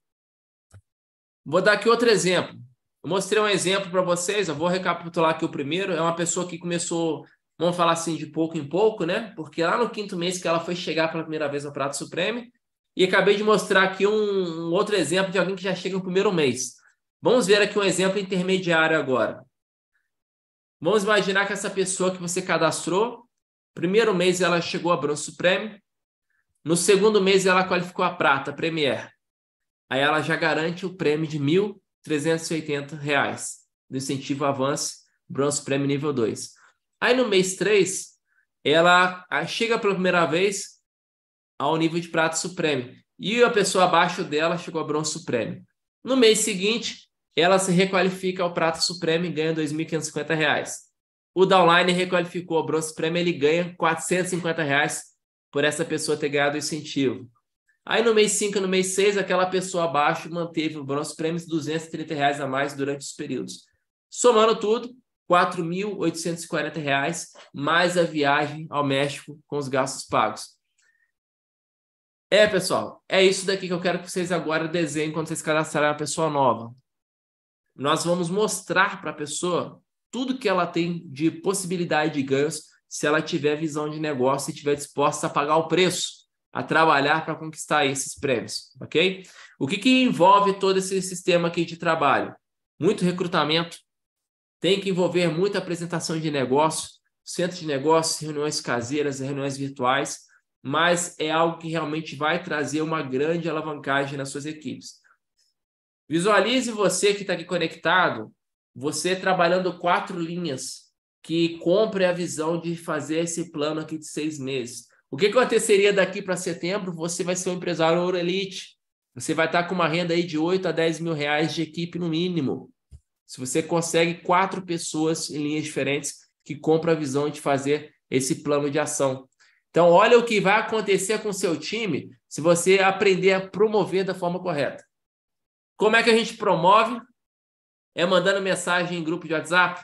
Vou dar aqui outro exemplo. Eu mostrei um exemplo para vocês, eu vou recapitular aqui o primeiro. É uma pessoa que começou, vamos falar assim, de pouco em pouco, né? Porque lá no quinto mês que ela foi chegar pela primeira vez ao Prato Supremo. E acabei de mostrar aqui um, um outro exemplo de alguém que já chega no primeiro mês. Vamos ver aqui um exemplo intermediário agora. Vamos imaginar que essa pessoa que você cadastrou Primeiro mês ela chegou a bronze supremo. No segundo mês ela qualificou a prata, Premier. Aí ela já garante o prêmio de R$ 1.380 do incentivo avance bronze prêmio nível 2. Aí no mês 3, ela chega pela primeira vez ao nível de prata supremo. E a pessoa abaixo dela chegou a bronze supremo. No mês seguinte, ela se requalifica ao prata supremo e ganha R$ 2.550. O downline requalificou o Bronze Prêmio, ele ganha 450 reais por essa pessoa ter ganhado o incentivo. Aí no mês 5 no mês 6, aquela pessoa abaixo manteve o Bronze Prêmio 230 reais a mais durante os períodos. Somando tudo, R$ 4.840, mais a viagem ao México com os gastos pagos. É, pessoal, é isso daqui que eu quero que vocês agora desenhem quando vocês cadastrarem a pessoa nova. Nós vamos mostrar para a pessoa tudo que ela tem de possibilidade de ganhos se ela tiver visão de negócio e estiver disposta a pagar o preço, a trabalhar para conquistar esses prêmios, ok? O que, que envolve todo esse sistema aqui de trabalho? Muito recrutamento, tem que envolver muita apresentação de negócio, centro de negócios, reuniões caseiras, reuniões virtuais, mas é algo que realmente vai trazer uma grande alavancagem nas suas equipes. Visualize você que está aqui conectado você trabalhando quatro linhas que compre a visão de fazer esse plano aqui de seis meses. O que, aconteceria daqui para setembro? Você vai ser um empresário ouro elite. Você vai estar tá com uma renda aí de 8 a 10 mil reais de equipe no mínimo. Se você consegue quatro pessoas em linhas diferentes que compram a visão de fazer esse plano de ação. Então, olha o que vai acontecer com o seu time se você aprender a promover da forma correta. Como é que a gente promove? é mandando mensagem em grupo de WhatsApp,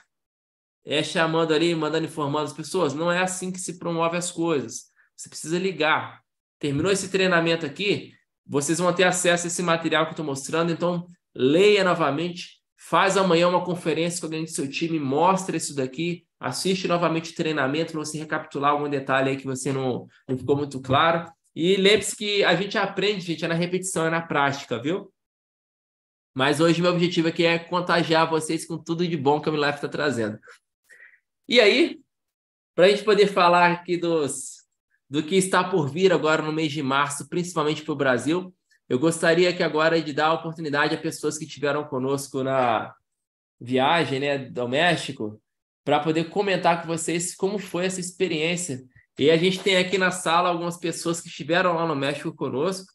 é chamando ali, mandando informando as pessoas. Não é assim que se promove as coisas. Você precisa ligar. Terminou esse treinamento aqui, vocês vão ter acesso a esse material que eu estou mostrando. Então, leia novamente, faz amanhã uma conferência com alguém do seu time, mostra isso daqui, assiste novamente o treinamento para você recapitular algum detalhe aí que você não, não ficou muito claro. E lembre-se que a gente aprende, gente, é na repetição, é na prática, viu? Mas hoje meu objetivo aqui é contagiar vocês com tudo de bom que o MiLife está trazendo. E aí, para a gente poder falar aqui dos, do que está por vir agora no mês de março, principalmente para o Brasil, eu gostaria que agora de dar a oportunidade a pessoas que estiveram conosco na viagem né, ao México, para poder comentar com vocês como foi essa experiência. E a gente tem aqui na sala algumas pessoas que estiveram lá no México conosco.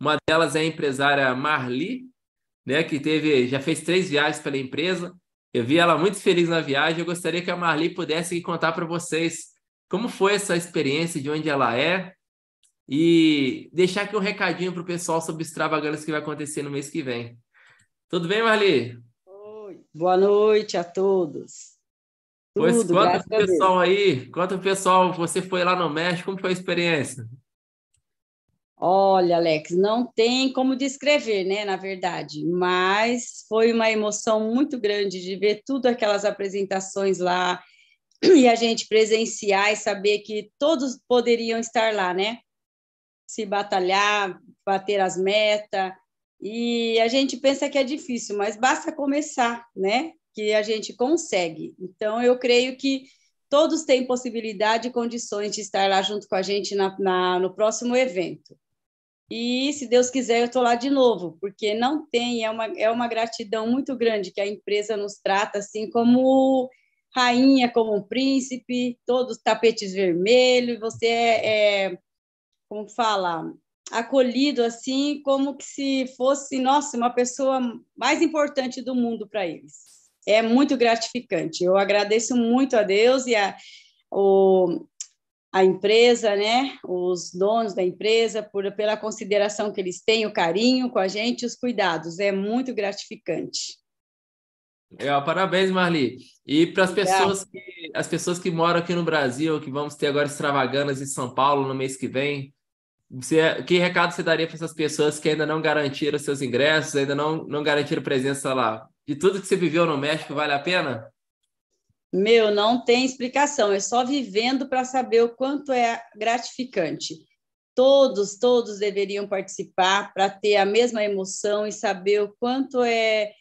Uma delas é a empresária Marli, né, que teve, já fez três viagens pela empresa. Eu vi ela muito feliz na viagem. Eu gostaria que a Marli pudesse contar para vocês como foi essa experiência, de onde ela é, e deixar aqui um recadinho para o pessoal sobre o extravagância que vai acontecer no mês que vem. Tudo bem, Marli? Oi, boa noite a todos. Tudo, pois conta o pessoal aí, conta o pessoal, você foi lá no México, como foi a experiência? Olha, Alex, não tem como descrever, né, na verdade, mas foi uma emoção muito grande de ver tudo aquelas apresentações lá e a gente presenciar e saber que todos poderiam estar lá, né? Se batalhar, bater as metas. E a gente pensa que é difícil, mas basta começar, né? Que a gente consegue. Então, eu creio que todos têm possibilidade e condições de estar lá junto com a gente na, na no próximo evento. E, se Deus quiser, eu estou lá de novo, porque não tem, é uma, é uma gratidão muito grande que a empresa nos trata assim como rainha, como um príncipe, todos tapetes vermelhos, você é, é como fala, acolhido assim, como que se fosse, nossa, uma pessoa mais importante do mundo para eles. É muito gratificante. Eu agradeço muito a Deus e a, o, a empresa, né, os donos da empresa, por, pela consideração que eles têm, o carinho com a gente, os cuidados. É muito gratificante. é parabéns, Marli. E para as pessoas que as pessoas que moram aqui no Brasil, que vamos ter agora extravaganas em São Paulo no mês que vem, você, que recado você daria para essas pessoas que ainda não garantiram seus ingressos, ainda não, não garantiram presença lá? De tudo que você viveu no México, vale a pena? Meu, não tem explicação, é só vivendo para saber o quanto é gratificante. Todos, todos deveriam participar para ter a mesma emoção e saber o quanto é,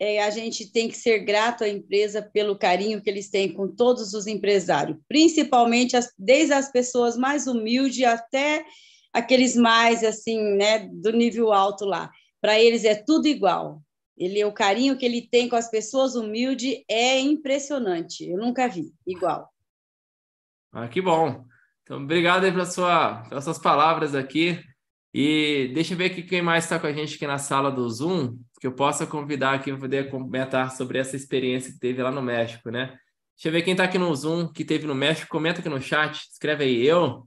é, a gente tem que ser grato à empresa pelo carinho que eles têm com todos os empresários, principalmente as, desde as pessoas mais humildes até aqueles mais assim, né, do nível alto lá. Para eles é tudo igual. Ele, o carinho que ele tem com as pessoas humilde é impressionante. Eu nunca vi igual. Ah, que bom. Então, obrigado aí pela sua, pelas suas palavras aqui. E deixa eu ver aqui quem mais está com a gente aqui na sala do Zoom, que eu possa convidar aqui para poder comentar sobre essa experiência que teve lá no México, né? Deixa eu ver quem está aqui no Zoom, que teve no México, comenta aqui no chat, escreve aí eu.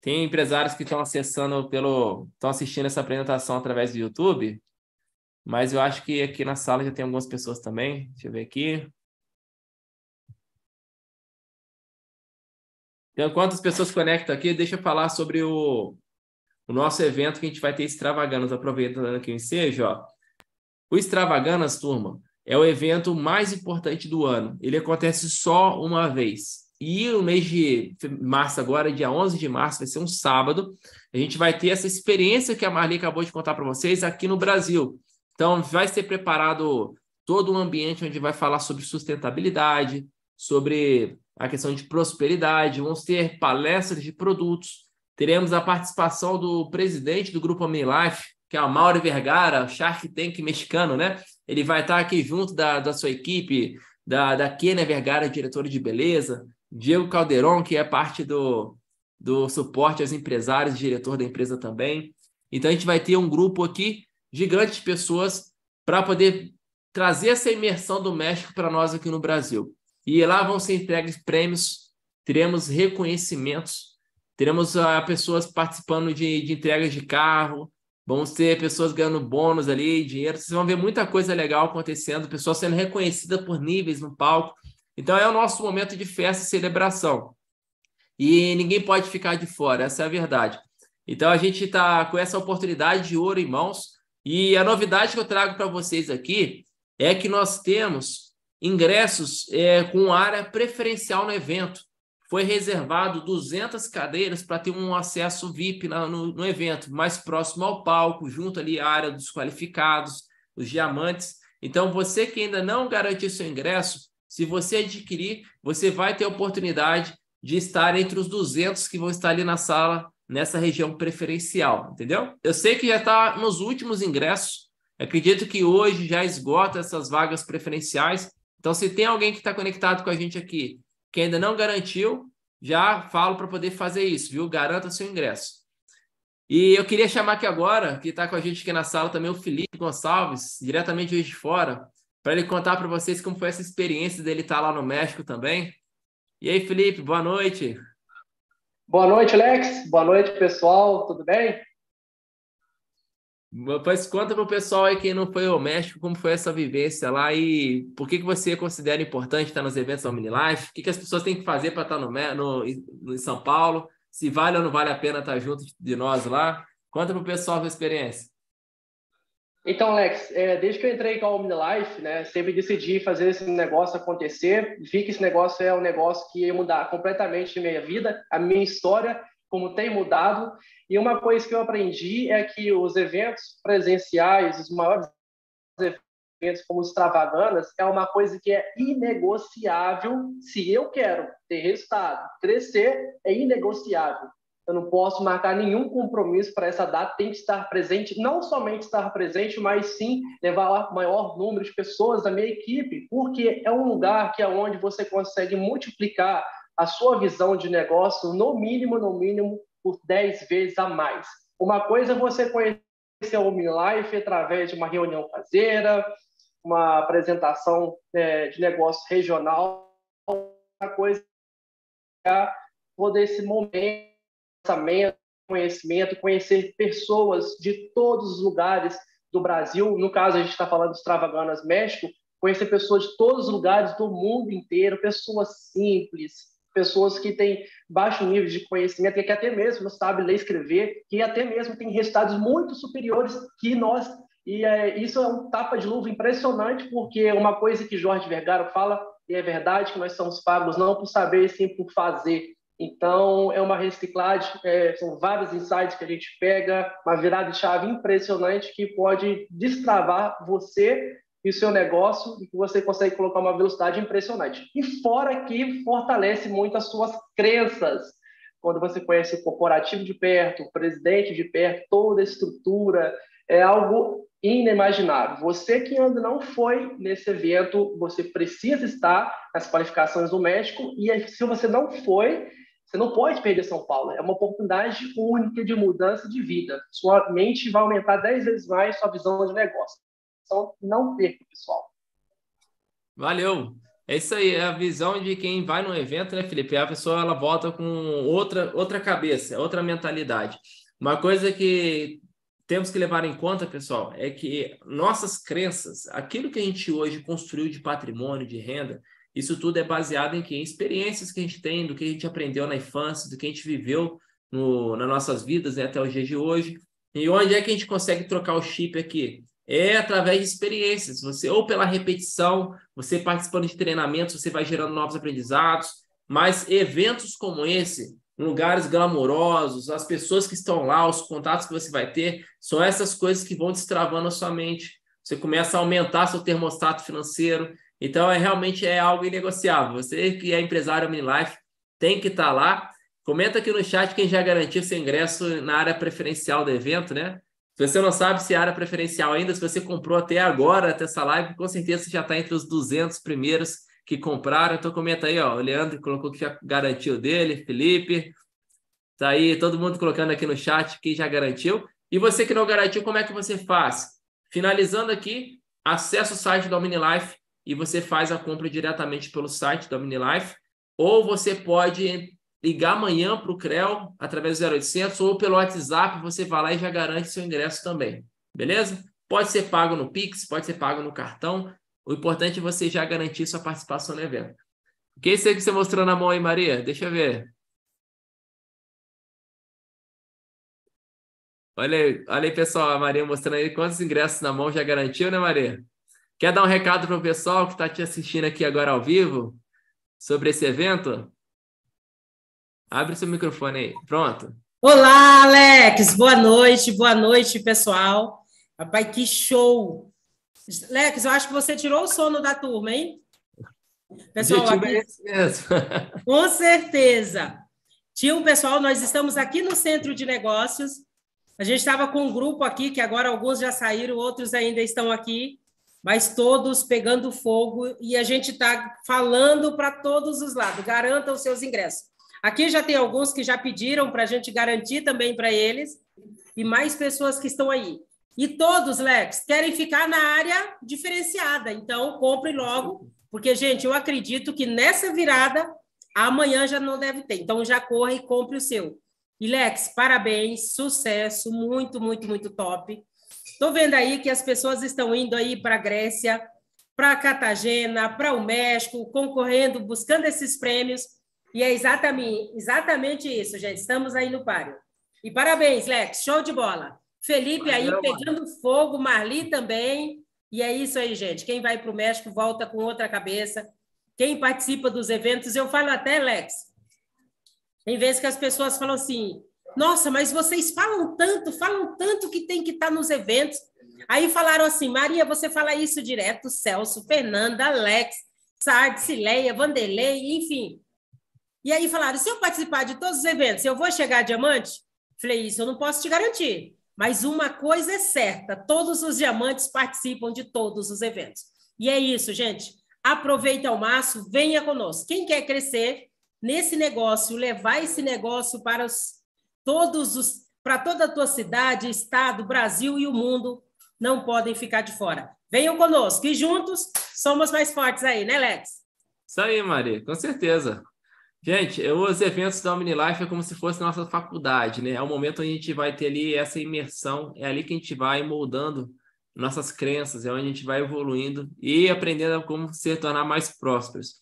Tem empresários que estão acessando pelo, estão assistindo essa apresentação através do YouTube. Mas eu acho que aqui na sala já tem algumas pessoas também. Deixa eu ver aqui. Então, enquanto as pessoas conectam aqui, deixa eu falar sobre o, o nosso evento que a gente vai ter extravaganas. Aproveitando aqui o ensejo, ó. O extravaganas, turma, é o evento mais importante do ano. Ele acontece só uma vez. E o mês de março agora, dia 11 de março, vai ser um sábado. A gente vai ter essa experiência que a Marli acabou de contar para vocês aqui no Brasil. Então, vai ser preparado todo um ambiente onde vai falar sobre sustentabilidade, sobre a questão de prosperidade, vamos ter palestras de produtos, teremos a participação do presidente do Grupo Amilife, que é o Mauro Vergara, Shark Tank mexicano, né? Ele vai estar aqui junto da, da sua equipe, da, da Kenia Vergara, diretora de beleza, Diego Calderon, que é parte do, do suporte aos empresários, diretor da empresa também. Então, a gente vai ter um grupo aqui gigantes de pessoas para poder trazer essa imersão do México para nós aqui no Brasil. E lá vão ser entregues prêmios, teremos reconhecimentos, teremos a, ah, pessoas participando de, de entregas de carro, vamos ter pessoas ganhando bônus ali, dinheiro. Vocês vão ver muita coisa legal acontecendo, pessoas sendo reconhecidas por níveis no palco. Então é o nosso momento de festa e celebração. E ninguém pode ficar de fora, essa é a verdade. Então a gente está com essa oportunidade de ouro em mãos. E a novidade que eu trago para vocês aqui é que nós temos ingressos é, com área preferencial no evento. Foi reservado 200 cadeiras para ter um acesso VIP na, no, no evento, mais próximo ao palco, junto ali à área dos qualificados, os diamantes. Então, você que ainda não garantiu seu ingresso, se você adquirir, você vai ter a oportunidade de estar entre os 200 que vão estar ali na sala nessa região preferencial, entendeu? Eu sei que já está nos últimos ingressos. Acredito que hoje já esgota essas vagas preferenciais. Então, se tem alguém que está conectado com a gente aqui que ainda não garantiu, já falo para poder fazer isso, viu? Garanta seu ingresso. E eu queria chamar aqui agora, que está com a gente aqui na sala também, o Felipe Gonçalves, diretamente hoje de fora, para ele contar para vocês como foi essa experiência dele estar tá lá no México também. E aí, Felipe, boa noite. Boa noite, Lex. Boa noite, pessoal. Tudo bem? Pois conta para o pessoal aí quem não foi ao México, como foi essa vivência lá e por que, que você considera importante estar nos eventos da OmniLife? O que, que as pessoas têm que fazer para estar no, no, no, em São Paulo? Se vale ou não vale a pena estar junto de nós lá? Conta para o pessoal a sua experiência. Então, Lex, é, desde que eu entrei com a OmniLife, né, sempre decidi fazer esse negócio acontecer. Vi que esse negócio é um negócio que ia mudar completamente a minha vida, a minha história, como tem mudado. E uma coisa que eu aprendi é que os eventos presenciais, os maiores eventos como os Travaganas, é uma coisa que é inegociável se eu quero ter resultado. Crescer é inegociável. Eu não posso marcar nenhum compromisso para essa data, tem que estar presente, não somente estar presente, mas sim levar o maior número de pessoas da minha equipe, porque é um lugar que é onde você consegue multiplicar a sua visão de negócio, no mínimo, no mínimo, por 10 vezes a mais. Uma coisa é você conhecer o OmniLife através de uma reunião caseira, uma apresentação é, de negócio regional, outra coisa é poder esse momento conhecimento, conhecer pessoas de todos os lugares do Brasil. No caso, a gente está falando dos Travaganas México, conhecer pessoas de todos os lugares do mundo inteiro, pessoas simples, pessoas que têm baixo nível de conhecimento, que até mesmo sabe ler e escrever, que até mesmo tem resultados muito superiores que nós. E é, isso é um tapa de luva impressionante, porque uma coisa que Jorge Vergara fala, e é verdade, que nós somos pagos não por saber, sim por fazer. Então, é uma reciclagem, é, são vários insights que a gente pega, uma virada de chave impressionante que pode destravar você e o seu negócio e que você consegue colocar uma velocidade impressionante. E fora que fortalece muito as suas crenças. Quando você conhece o corporativo de perto, o presidente de perto, toda a estrutura, é algo inimaginável. Você que ainda não foi nesse evento, você precisa estar nas qualificações do médico e se você não foi, você não pode perder São Paulo. É uma oportunidade única de mudança de vida. Sua mente vai aumentar dez vezes mais sua visão de negócio. Então, não perca, pessoal. Valeu. É isso aí, é a visão de quem vai no evento, né, Felipe? A pessoa ela volta com outra, outra cabeça, outra mentalidade. Uma coisa que temos que levar em conta, pessoal, é que nossas crenças, aquilo que a gente hoje construiu de patrimônio, de renda, isso tudo é baseado em que? Em experiências que a gente tem, do que a gente aprendeu na infância, do que a gente viveu no, nas nossas vidas né, até o dia de hoje. E onde é que a gente consegue trocar o chip aqui? É através de experiências. Você ou pela repetição, você participando de treinamentos, você vai gerando novos aprendizados. Mas eventos como esse, lugares glamourosos, as pessoas que estão lá, os contatos que você vai ter, são essas coisas que vão destravando a sua mente. Você começa a aumentar seu termostato financeiro, então, é realmente é algo inegociável. Você que é empresário OmniLife tem que estar tá lá. Comenta aqui no chat quem já garantiu seu ingresso na área preferencial do evento, né? Se você não sabe se é área preferencial ainda, se você comprou até agora, até essa live, com certeza você já está entre os 200 primeiros que compraram. Então comenta aí, ó, o Leandro colocou que já garantiu dele, Felipe, tá aí todo mundo colocando aqui no chat quem já garantiu. E você que não garantiu, como é que você faz? Finalizando aqui, acessa o site do OmniLife, e você faz a compra diretamente pelo site da Minilife, ou você pode ligar amanhã para o CREL através do 0800 ou pelo WhatsApp, você vai lá e já garante seu ingresso também, beleza? Pode ser pago no Pix, pode ser pago no cartão, o importante é você já garantir sua participação no evento. O que é isso aí que você mostrou na mão aí, Maria? Deixa eu ver. Olha aí, olha aí, pessoal, a Maria mostrando aí quantos ingressos na mão já garantiu, né, Maria? Quer dar um recado para o pessoal que está te assistindo aqui agora ao vivo sobre esse evento? Abre seu microfone aí. Pronto. Olá, Alex. Boa noite. Boa noite, pessoal. Rapaz, que show. Lex, eu acho que você tirou o sono da turma, hein? Pessoal, aqui... é com certeza. Tinha um pessoal, nós estamos aqui no Centro de Negócios. A gente estava com um grupo aqui, que agora alguns já saíram, outros ainda estão aqui mas todos pegando fogo e a gente está falando para todos os lados. Garanta os seus ingressos. Aqui já tem alguns que já pediram para a gente garantir também para eles e mais pessoas que estão aí. E todos, Lex, querem ficar na área diferenciada. Então, compre logo, porque, gente, eu acredito que nessa virada, amanhã já não deve ter. Então, já corre e compre o seu. E, Lex, parabéns, sucesso, muito, muito, muito top. Estou vendo aí que as pessoas estão indo aí para a Grécia, para Cartagena, para o México, concorrendo, buscando esses prêmios. E é exatamente, exatamente isso, gente. Estamos aí no páreo. E parabéns, Lex. Show de bola. Felipe aí Valeu, pegando mano. fogo, Marli também. E é isso aí, gente. Quem vai para o México volta com outra cabeça. Quem participa dos eventos, eu falo até, Lex. Tem vezes que as pessoas falam assim: nossa, mas vocês falam tanto, falam tanto que tem que estar tá nos eventos. Aí falaram assim: Maria, você fala isso direto, Celso, Fernanda, Alex, Sard, Sileia, Vanderlei, enfim. E aí falaram: se eu participar de todos os eventos, eu vou chegar a diamante? Falei: isso eu não posso te garantir. Mas uma coisa é certa: todos os diamantes participam de todos os eventos. E é isso, gente. Aproveita ao máximo, venha conosco. Quem quer crescer nesse negócio, levar esse negócio para os Todos os para toda a tua cidade, estado, Brasil e o mundo não podem ficar de fora. Venham conosco e juntos somos mais fortes aí, né, Lex? Isso aí, Maria, com certeza. Gente, os eventos da OmniLife é como se fosse nossa faculdade, né? É o momento onde a gente vai ter ali essa imersão, é ali que a gente vai moldando nossas crenças, é onde a gente vai evoluindo e aprendendo a como se tornar mais prósperos.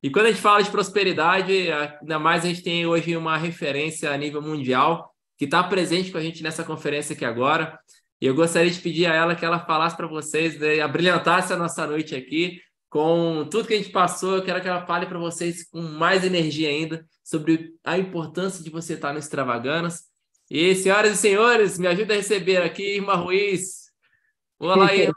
E quando a gente fala de prosperidade, ainda mais a gente tem hoje uma referência a nível mundial que está presente com a gente nessa conferência aqui agora. E eu gostaria de pedir a ela que ela falasse para vocês, né, abrilhantasse a nossa noite aqui com tudo que a gente passou. Eu quero que ela fale para vocês com mais energia ainda sobre a importância de você estar tá no Extravaganas. E, senhoras e senhores, me ajuda a receber aqui Irma Ruiz. Olá, Irma.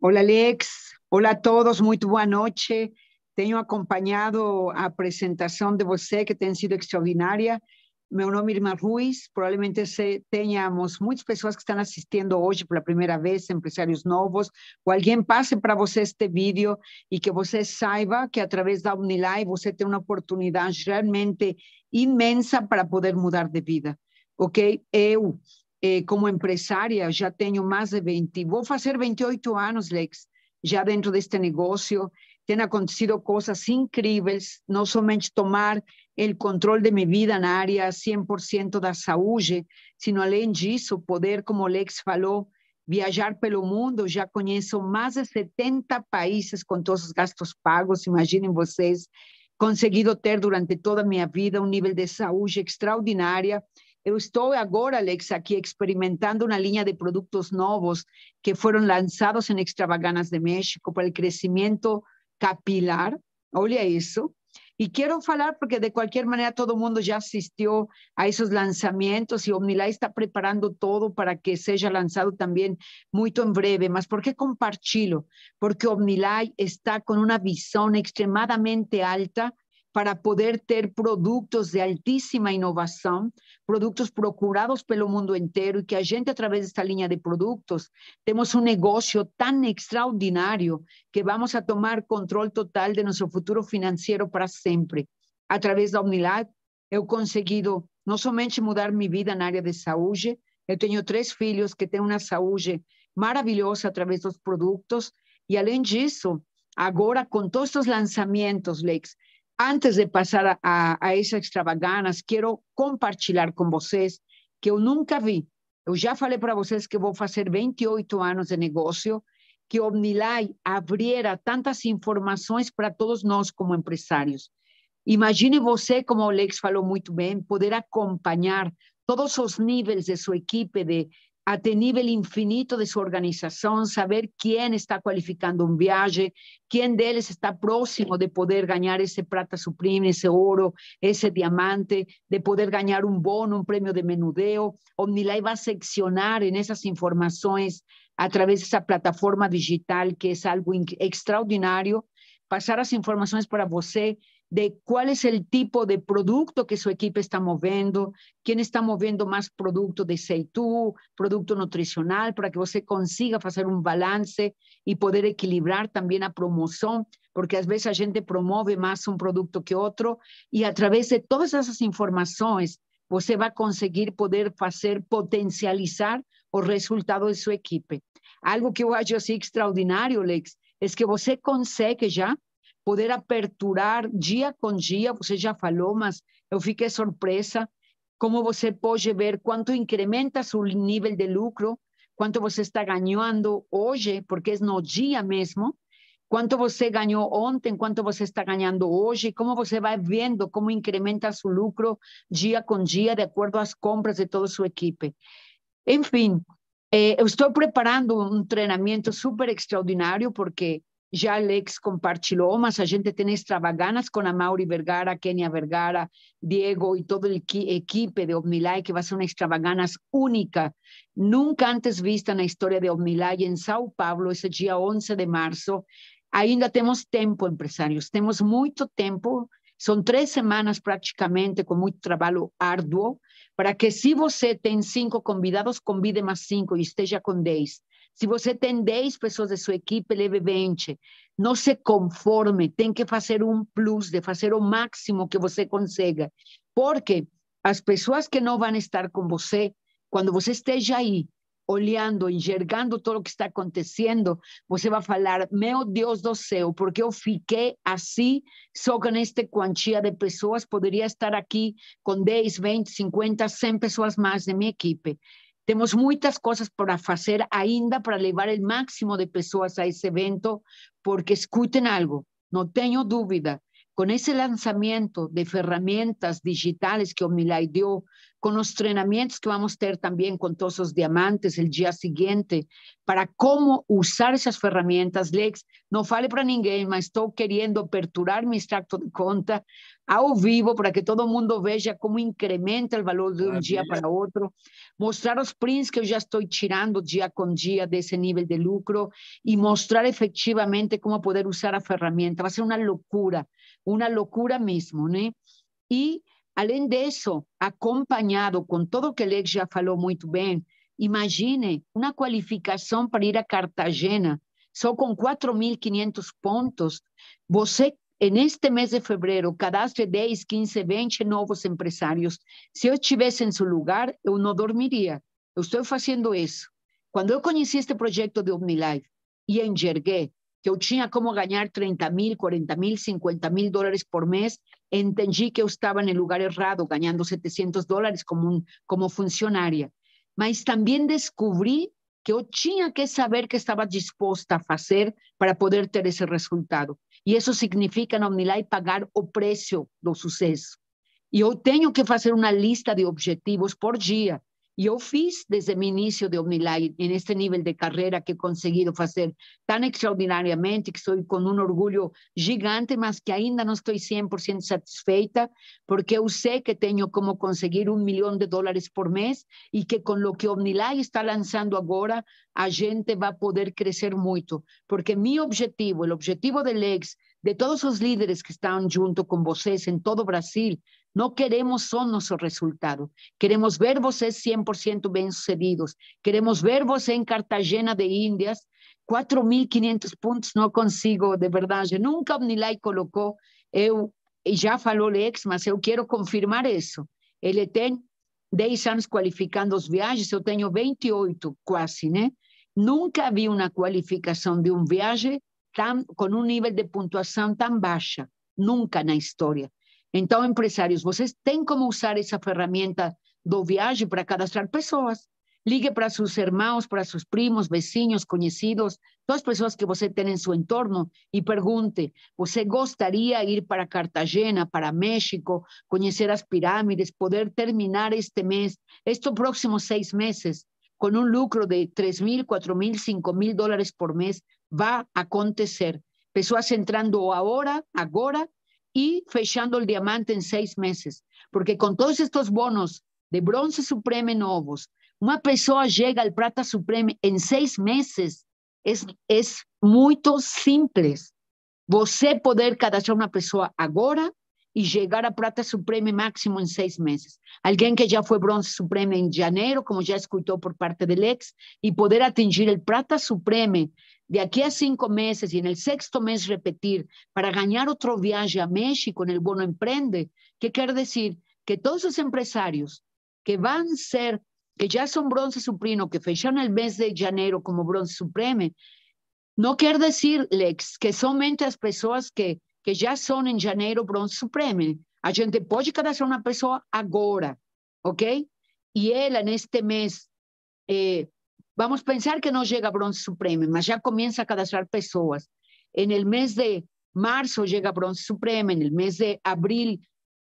Olá, Alex. Olá a todos, muito boa noite. Tenho acompanhado a apresentação de você, que tem sido extraordinária. Meu nome é Irma Ruiz. Provavelmente tenhamos muitas pessoas que estão assistindo hoje pela primeira vez, empresários novos, ou alguém passe para você este vídeo e que você saiba que através da Unilive você tem uma oportunidade realmente imensa para poder mudar de vida, ok? Eu, eh, como empresária, já tenho mais de 20, vou fazer 28 anos, Lex, já dentro deste negócio tem acontecido coisas incríveis, não somente tomar o controle de minha vida na área 100% da saúde, sino além disso, poder, como o Lex falou, viajar pelo mundo, já conheço mais de 70 países com todos os gastos pagos, imaginem vocês, conseguido ter durante toda a minha vida um nível de saúde extraordinária. Eu estou agora, Alex, aqui experimentando uma linha de produtos novos que foram lançados em Extravaganas de México para o crescimento capilar, olha eso, y quiero hablar porque de cualquier manera todo el mundo ya asistió a esos lanzamientos y OmniLife está preparando todo para que sea lanzado también muy en breve. Mas por qué compartilho? Porque OmniLife está con una visión extremadamente alta para poder ter produtos de altíssima inovação, produtos procurados pelo mundo inteiro e que a gente, através desta linha de produtos, temos um negócio tão extraordinário que vamos a tomar controle total de nosso futuro financeiro para sempre. Através da Omnilab, eu consegui não somente mudar minha vida na área de saúde, eu tenho três filhos que têm uma saúde maravilhosa através dos produtos e, além disso, agora com todos os lançamentos, Lex, Antes de passar a, a essas extravaganas, quero compartilhar com vocês que eu nunca vi. Eu já falei para vocês que vou fazer 28 anos de negócio, que o Omnilai abriera tantas informações para todos nós como empresários. Imagine você, como o Alex falou muito bem, poder acompanhar todos os níveis de sua equipe de, a nivel infinito de su organización, saber quién está cualificando un viaje, quién de ellos está próximo de poder ganar ese plata suprime, ese oro, ese diamante, de poder ganar un bono, un premio de menudeo. Omnilay va a seccionar en esas informaciones a través de esa plataforma digital que es algo extraordinario, pasar las informaciones para usted de cuál es el tipo de producto que su equipo está moviendo, quién está moviendo más producto de Seitú, producto nutricional, para que usted consiga hacer un balance y poder equilibrar también a promoción, porque a veces la gente promueve más un producto que otro y a través de todas esas informaciones usted va a conseguir poder hacer potencializar el resultado de su equipo. Algo que yo hago extraordinario, Lex, es que usted consigue ya, poder aperturar dia com dia, você já falou, mas eu fiquei é surpresa como você pode ver quanto incrementa seu nível de lucro, quanto você está ganhando hoje, porque é no dia mesmo, quanto você ganhou ontem, quanto você está ganhando hoje, como você vai vendo como incrementa seu lucro dia com dia, de acordo às compras de toda sua equipe. Enfim, eh, eu estou preparando um treinamento super extraordinário, porque já Alex compartilhou, mas a gente tem extravaganas com a Mauri Vergara, Kenia Vergara, Diego e toda a equipe de OVNILAI, que vai ser uma extravaganas única, nunca antes vista na história de OVNILAI em São Paulo, esse dia 11 de março. Ainda temos tempo, empresários, temos muito tempo, são três semanas praticamente com muito trabalho árduo, para que se você tem cinco convidados, convide mais cinco e esteja com dez se você tem 10 pessoas da sua equipe, leve é 20. Não se conforme, tem que fazer um plus, de fazer o máximo que você consiga. Porque as pessoas que não vão estar com você, quando você esteja aí, olhando, enxergando tudo o que está acontecendo, você vai falar: Meu Deus do céu, porque eu fiquei assim, só com esta quantia de pessoas, poderia estar aqui com 10, 20, 50, 100 pessoas mais da minha equipe. Temos muitas coisas para fazer ainda para levar o máximo de pessoas a esse evento, porque escutem algo, não tenho dúvida con ese lanzamiento de herramientas digitales que Omilay dio, con los entrenamientos que vamos a tener también con todos esos diamantes el día siguiente, para cómo usar esas herramientas, Lex, no fale para ninguém, mas estoy queriendo aperturar mi extracto de conta ao vivo para que todo el mundo vea cómo incrementa el valor de un día para otro, mostrar los prints que yo ya estoy tirando día con día de ese nivel de lucro y mostrar efectivamente cómo poder usar la herramienta, va a ser una locura, uma loucura mesmo, né? E, além disso, acompanhado com tudo que Alex já falou muito bem, imagine uma qualificação para ir a Cartagena, só com 4.500 pontos, você neste mês de fevereiro, cadastre 10, 15, 20 novos empresários. Se eu estivesse em seu lugar, eu não dormiria. Eu estou fazendo isso. Quando eu conheci este projeto de OmniLife e enxerguei que eu tinha como ganhar 30 mil, 40 mil, 50 mil dólares por mês, entendi que eu estava no lugar errado, ganhando 700 dólares como, um, como funcionária. Mas também descobri que eu tinha que saber que estava disposta a fazer para poder ter esse resultado. E isso significa, na Omnilai, pagar o preço do sucesso. E eu tenho que fazer uma lista de objetivos por dia. Yo fiz desde mi inicio de OmniLight en este nivel de carrera que he conseguido hacer tan extraordinariamente que estoy con un orgullo gigante, mas que ainda no estoy 100% satisfeita porque yo sé que tengo como conseguir un millón de dólares por mes y que con lo que OmniLight está lanzando ahora, a gente va a poder crecer mucho. Porque mi objetivo, el objetivo del ex, de todos los líderes que están junto con vocês en todo Brasil, no queremos só nosso resultado. Queremos ver vocês 100% bem-sucedidos. Queremos ver você em Cartagena de Índias. 4.500 pontos não consigo, de verdade. Nunca Omnilay colocou. Eu já falou Lex, mas eu quero confirmar isso. Ele tem 10 anos qualificando os viagens, eu tenho 28 quase, né? Nunca vi uma qualificação de um viagem tão, com um nível de pontuação tão baixa, nunca na história. Então, empresários, vocês têm como usar essa ferramenta do Viagem para cadastrar pessoas. Ligue para seus irmãos, para seus primos, vizinhos, conhecidos, todas as pessoas que você tem em seu entorno e pergunte: você gostaria de ir para Cartagena, para México, conhecer as pirâmides, poder terminar este mês, estes próximos seis meses, com um lucro de 3 mil, 4 mil, 5 mil dólares por mês? Vai acontecer. Pessoas entrando agora, agora y fechando el diamante en seis meses, porque con todos estos bonos de bronce supremo nuevos, una persona llega al plata supremo en seis meses. Es, es muy simple. Você poder cadastrar una persona ahora y llegar a plata supreme máximo en seis meses. Alguien que ya fue bronce supremo en enero, como ya escuchó por parte del ex, y poder atingir el plata supremo de aquí a cinco meses y en el sexto mes repetir para ganar otro viaje a México en el bono emprende, ¿qué quiere decir? Que todos esos empresarios que van a ser, que ya son bronce supremo, que fecharon el mes de enero como bronce supremo, no quiere decir, Lex, que somente las personas que, que ya son en enero bronce supremo. A gente pode ser una persona ahora, ok? él en este mes mes... Eh, Vamos a pensar que no llega bronce Supreme, mas ya comienza a cadastrar personas. En el mes de marzo llega bronce Supreme, en el mes de abril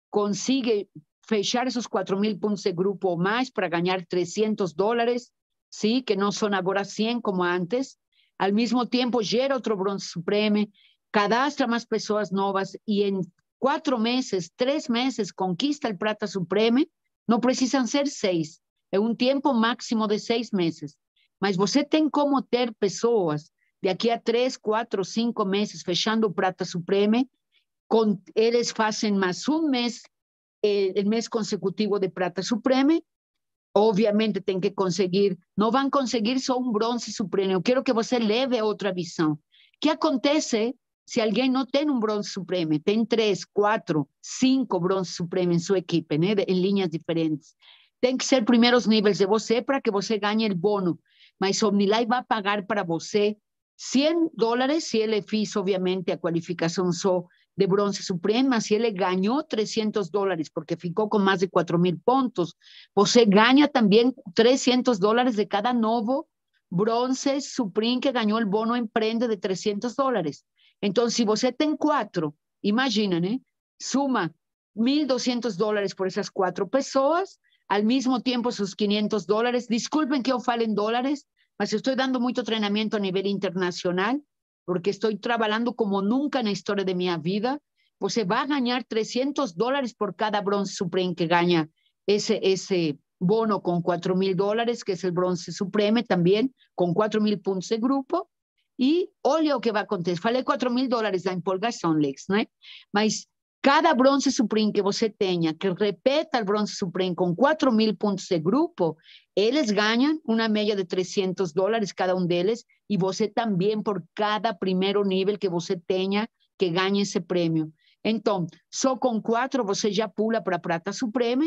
consigue fechar esos 4 mil puntos de grupo o más para ganar 300 dólares, ¿sí? que no son ahora 100 como antes. Al mismo tiempo llega otro bronce Supreme, cadastra más personas nuevas y en cuatro meses, tres meses, conquista el Plata Supreme. No precisan ser seis, en un tiempo máximo de seis meses. Mas você tem como ter pessoas daqui a três, quatro, cinco meses fechando o Prata Suprema, com, eles fazem mais um mês, eh, mês consecutivo de Prata Suprema, obviamente tem que conseguir, não vão conseguir só um bronze supremo. Eu quero que você leve outra visão. O que acontece se alguém não tem um bronze supremo? Tem três, quatro, cinco bronze supremo em sua equipe, né? em linhas diferentes. Tem que ser primeiros níveis de você para que você ganhe o bônus. mas OmniLife a pagar para usted 100 dólares él le hizo obviamente, a cualificación SO de bronce suprema, él le ganó 300 dólares, porque ficó con más de 4 mil puntos gana gana también 300 dólares de cada nuevo bronce supreme que ganó el bono emprende de 300 dólares. Entonces, si usted tiene cuatro, imaginen, ¿eh? Suma 1.200 dólares por esas cuatro personas, al mismo tiempo sus 500 dólares. Disculpen que yo falen dólares, pero estoy dando mucho entrenamiento a nivel internacional porque estoy trabajando como nunca en la historia de mi vida. Pues se va a ganar 300 dólares por cada bronce supreme, que gana ese, ese bono con 4 mil dólares, que es el bronce supreme también, con 4 mil puntos de grupo. Y oye lo que a acontecer. vale 4 mil dólares da empolgación, Lex, ¿no? Mas cada bronce supreme que usted tenga, que repeta el bronce supreme con 4,000 mil puntos de grupo, ellos ganan una media de 300 dólares cada uno de ellos, y usted también por cada primer nivel que usted tenga, que gane ese premio. Entonces, solo con cuatro, você ya pula para plata prata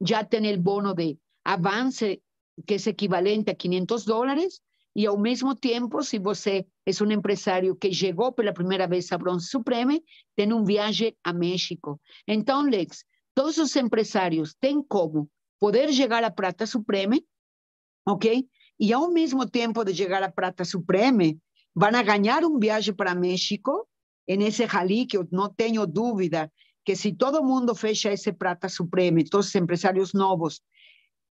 ya ya el el bono de avance que es equivalente a 500 dólares E, ao mesmo tempo, se você é um empresário que chegou pela primeira vez à Bronze Supreme, tem um viagem a México. Então, Lex, todos os empresários têm como poder chegar à Prata Supreme, ok? E, ao mesmo tempo de chegar à Prata Supreme, vão ganhar um viagem para México, nesse rally que eu não tenho dúvida que se todo mundo fecha esse Prata Supreme, todos os empresários novos,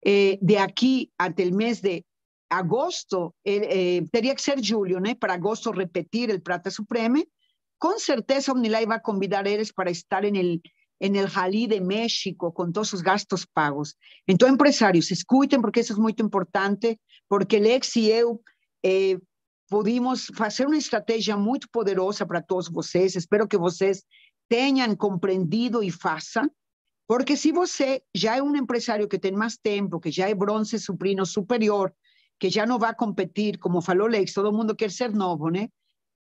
eh, de aqui até o mês de agosto, eh, eh que ser julio, ¿no? Para agosto repetir el Prata Supreme. con certeza, Omnilay a convidar eres para estar en el en el Jalí de México con todos sus gastos pagos. Entonces, empresarios, escuchen porque eso es muy importante, porque Lex y eu eh, pudimos hacer una estrategia muy poderosa para todos ustedes. Espero que ustedes tengan comprendido y hagan, porque si usted ya es un empresario que tiene más tiempo, que ya es bronce suprino superior, que ya no va a competir, como falou Lex, todo mundo quiere ser nuevo, né?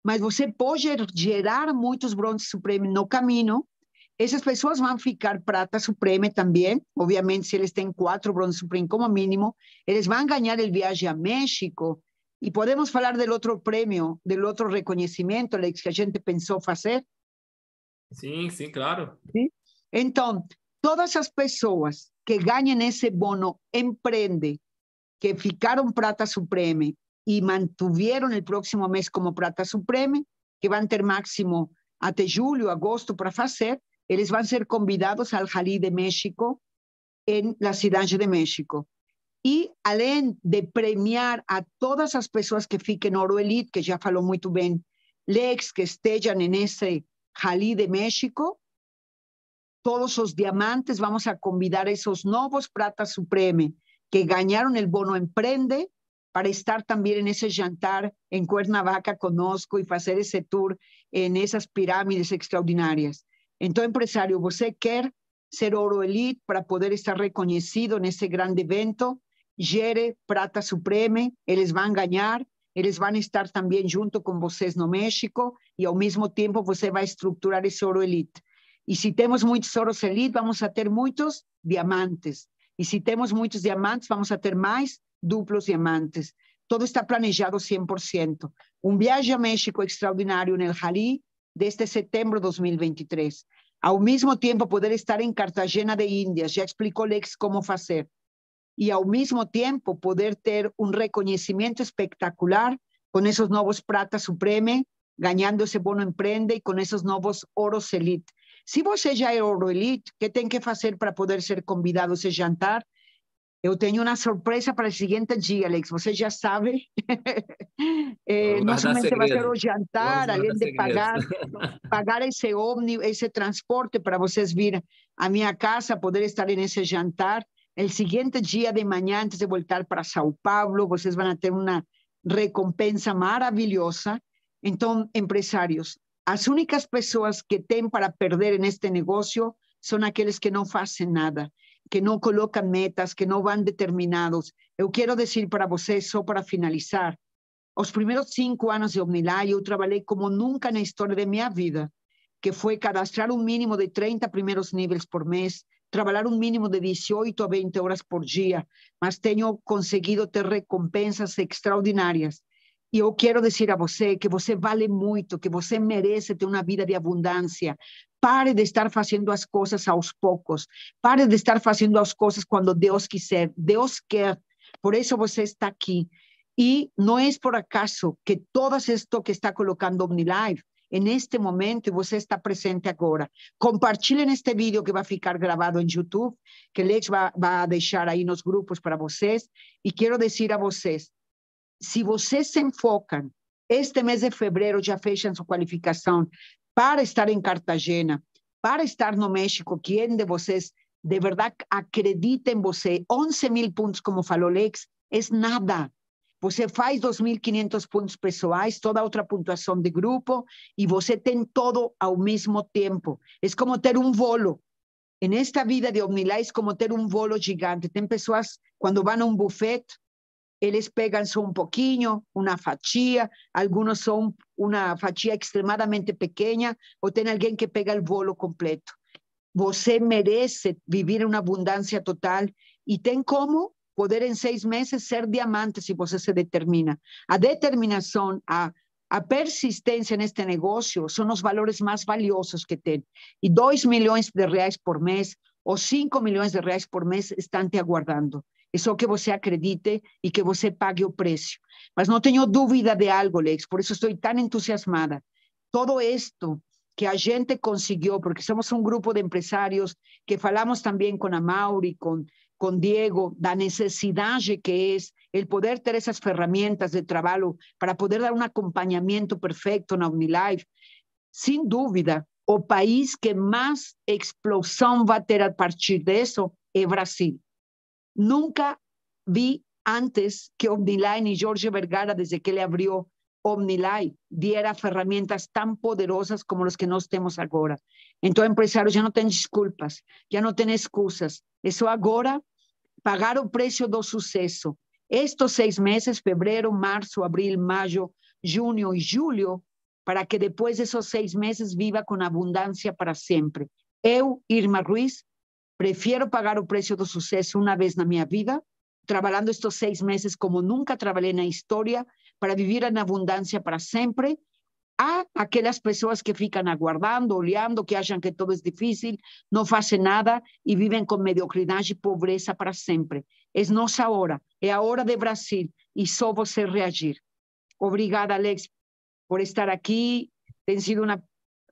Mas você pode gerar muitos bronzes supremos no esas personas van a ficar prata supreme también, Obviamente, si eles en cuatro bronzes supremos como mínimo, van a ganar el viaje a México. y e podemos hablar del otro premio, del otro reconocimiento, Lex, que a gente pensó hacer sí sí claro. Entonces, todas las personas que ganhem ese bono emprenden que ficaron Prata Supreme y mantuvieron el próximo mes como Prata Supreme, que van a ter máximo hasta julio, agosto para hacer, ellos van a ser convidados al Jalí de México, en la Ciudad de México. Y além de premiar a todas las personas que fiquen Oro Elite, que ya muy muy bien Lex, que en ese Jalí de México, todos los diamantes, vamos a convidar a esos nuevos Prata Supreme, que ganaron el bono Emprende para estar también en ese jantar en Cuernavaca, conozco, y hacer ese tour en esas pirámides extraordinarias. Entonces, empresario, ¿usted quer ser Oro Elite para poder estar reconocido en ese gran evento, gere Prata Supreme, ellos van a ganar, ellos van a estar también junto con ustedes no México y al mismo tiempo usted pues, va a estructurar ese Oro Elite. Y si tenemos muchos oros elite, vamos a tener muchos diamantes. Y si tenemos muchos diamantes, vamos a tener más duplos diamantes. Todo está planejado 100%. Un viaje a México extraordinario en el Jalí, desde este septiembre de 2023. Al mismo tiempo, poder estar en Cartagena de Indias. Ya explicó Lex cómo hacer. Y al mismo tiempo, poder tener un reconocimiento espectacular con esos nuevos pratas Supreme, ganando ese bono Emprende y con esos nuevos Oros Elite. Se você já é Euroelite, o que tem que fazer para poder ser convidado a esse jantar? Eu tenho uma surpresa para o seguinte dia, Alex. Você já sabe. é, não somente vai ser o jantar, além de pagar, pagar esse ônibus, esse transporte para vocês virem à minha casa, poder estar nesse jantar. o seguinte dia de manhã, antes de voltar para São Paulo, vocês vão ter uma recompensa maravilhosa. Então, empresários, as únicas pessoas que têm para perder neste negócio são aqueles que não fazem nada, que não colocam metas, que não vão determinados. Eu quero dizer para vocês, só para finalizar, os primeiros cinco anos de Omnilay, eu trabalhei como nunca na história de minha vida, que foi cadastrar um mínimo de 30 primeiros níveis por mês, trabalhar um mínimo de 18 a 20 horas por dia, mas tenho conseguido ter recompensas extraordinárias. E eu quero dizer a você que você vale muito, que você merece ter uma vida de abundância. Pare de estar fazendo as coisas aos poucos. Pare de estar fazendo as coisas quando Deus quiser. Deus quer. Por isso você está aqui. E não é por acaso que todo isto que está colocando em neste momento você está presente agora. Compartilhe este vídeo que vai ficar gravado em YouTube, que Lex vai, vai deixar aí nos grupos para vocês. E quero dizer a vocês, se vocês se enfocam, este mês de fevereiro já fecham sua qualificação para estar em Cartagena, para estar no México, quem de vocês de verdade acredita em você? 11 mil pontos, como falou Lex, é nada. Você faz 2.500 pontos pessoais, toda outra pontuação de grupo, e você tem todo ao mesmo tempo. É como ter um bolo. Nesta vida de Omnilá, é como ter um bolo gigante. Tem pessoas, quando vão a um buffet, Ellos pegan só un poquito, una fatia, Algunos son una fatia extremadamente pequeña o ten alguien que pega el bolo completo. Você merece vivir en una abundancia total y ten como poder en seis meses ser diamante si você se determina. A determinación, a, a en este negocio son los valores más valiosos que ten. Y dos millones de reales por mes o cinco millones de reais por mes están te aguardando. É só que você acredite e que você pague o preço. Mas não tenho dúvida de algo, Lex, por isso estou tão entusiasmada. Todo isto que a gente conseguiu, porque somos um grupo de empresários que falamos também com a Mauri, com, com Diego, da necessidade que é o poder ter essas ferramentas de trabalho para poder dar um acompanhamento perfeito na Unilife. Sem dúvida, o país que mais explosão vai ter a partir disso é Brasil. Nunca vi antes que OmniLine y Jorge Vergara, desde que le abrió OmniLine, diera ferramentas tan poderosas como las que nos tenemos ahora. Entonces, empresarios, ya no tem desculpas, ya no tem excusas. Eso ahora, pagar o precio do suceso. Estos seis meses, febrero, marzo, abril, mayo, junio y julio, para que depois desses seis meses viva com abundância para sempre. Eu, Irma Ruiz, Prefiero pagar o preço do sucesso uma vez na minha vida, trabalhando estes seis meses como nunca trabalhei na história, para viver em abundância para sempre, a aquelas pessoas que ficam aguardando, olhando, que acham que tudo é difícil, não fazem nada e vivem com mediocridade e pobreza para sempre. É nossa hora, é a hora de Brasil e só você reagir. Obrigada, Alex, por estar aqui. Tem sido uma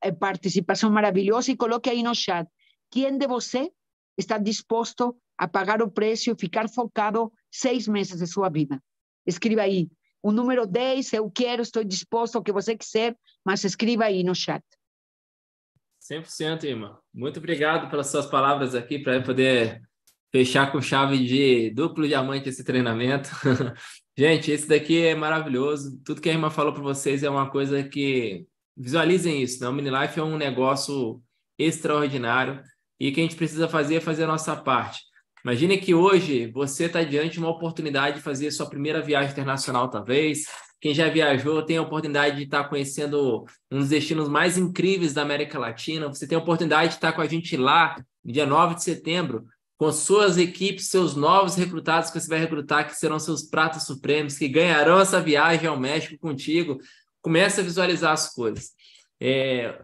eh, participação maravilhosa e coloque aí no chat. Quem de você está disposto a pagar o preço e ficar focado seis meses de sua vida. Escreva aí. O número 10, eu quero, estou disposto ao que você quiser, mas escreva aí no chat. 100%, Irma. Muito obrigado pelas suas palavras aqui, para poder fechar com chave de duplo diamante esse treinamento. Gente, esse daqui é maravilhoso. Tudo que a irmã falou para vocês é uma coisa que. Visualizem isso, né? O Minilife é um negócio extraordinário e o que a gente precisa fazer é fazer a nossa parte. Imagine que hoje você está diante de uma oportunidade de fazer sua primeira viagem internacional, talvez. Quem já viajou tem a oportunidade de estar tá conhecendo um dos destinos mais incríveis da América Latina. Você tem a oportunidade de estar tá com a gente lá, dia 9 de setembro, com suas equipes, seus novos recrutados que você vai recrutar, que serão seus pratos supremos, que ganharão essa viagem ao México contigo. Comece a visualizar as coisas. É,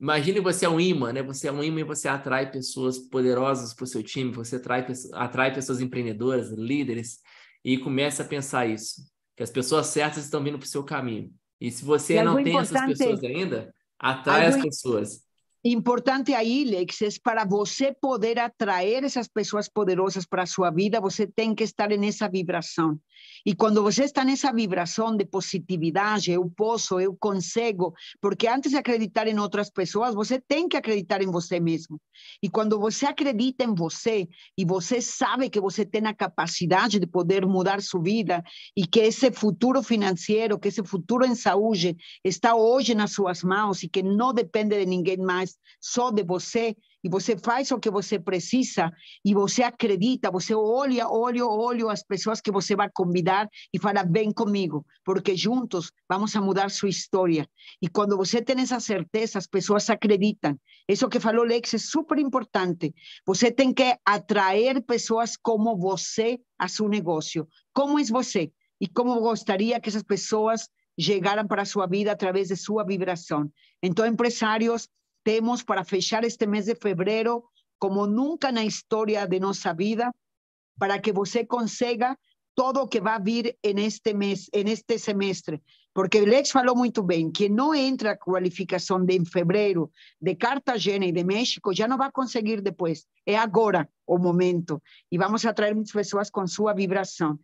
Imagine você é um imã, né? Você é um imã e você atrai pessoas poderosas para o seu time, você atrai, atrai pessoas empreendedoras, líderes, e comece a pensar isso, que as pessoas certas estão vindo para o seu caminho. E se você e não tem essas pessoas ainda, atrai algo, as pessoas importante aí, Lex, é para você poder atrair essas pessoas poderosas para a sua vida, você tem que estar nessa vibração. E quando você está nessa vibração de positividade, eu posso, eu consigo, porque antes de acreditar em outras pessoas, você tem que acreditar em você mesmo. E quando você acredita em você e você sabe que você tem a capacidade de poder mudar sua vida e que esse futuro financeiro, que esse futuro em saúde está hoje nas suas mãos e que não depende de ninguém mais, só de você e você faz o que você precisa e você acredita, você olha, olha, olha as pessoas que você vai convidar e fala, vem comigo, porque juntos vamos a mudar sua história. E quando você tem essa certeza, as pessoas acreditam. Isso que falou Lex é super importante. Você tem que atrair pessoas como você a seu negócio. Como é você? E como gostaria que essas pessoas chegaram para a sua vida através de sua vibração. Então, empresários, temos para fechar este mês de fevereiro como nunca na história de nossa vida, para que você consiga todo o que vai vir neste mês, este semestre. Porque Lex falou muito bem que não entra a qualificação de em fevereiro de Cartagena e de México, já não vai conseguir depois. É agora o momento. E vamos atrair muitas pessoas com sua vibração.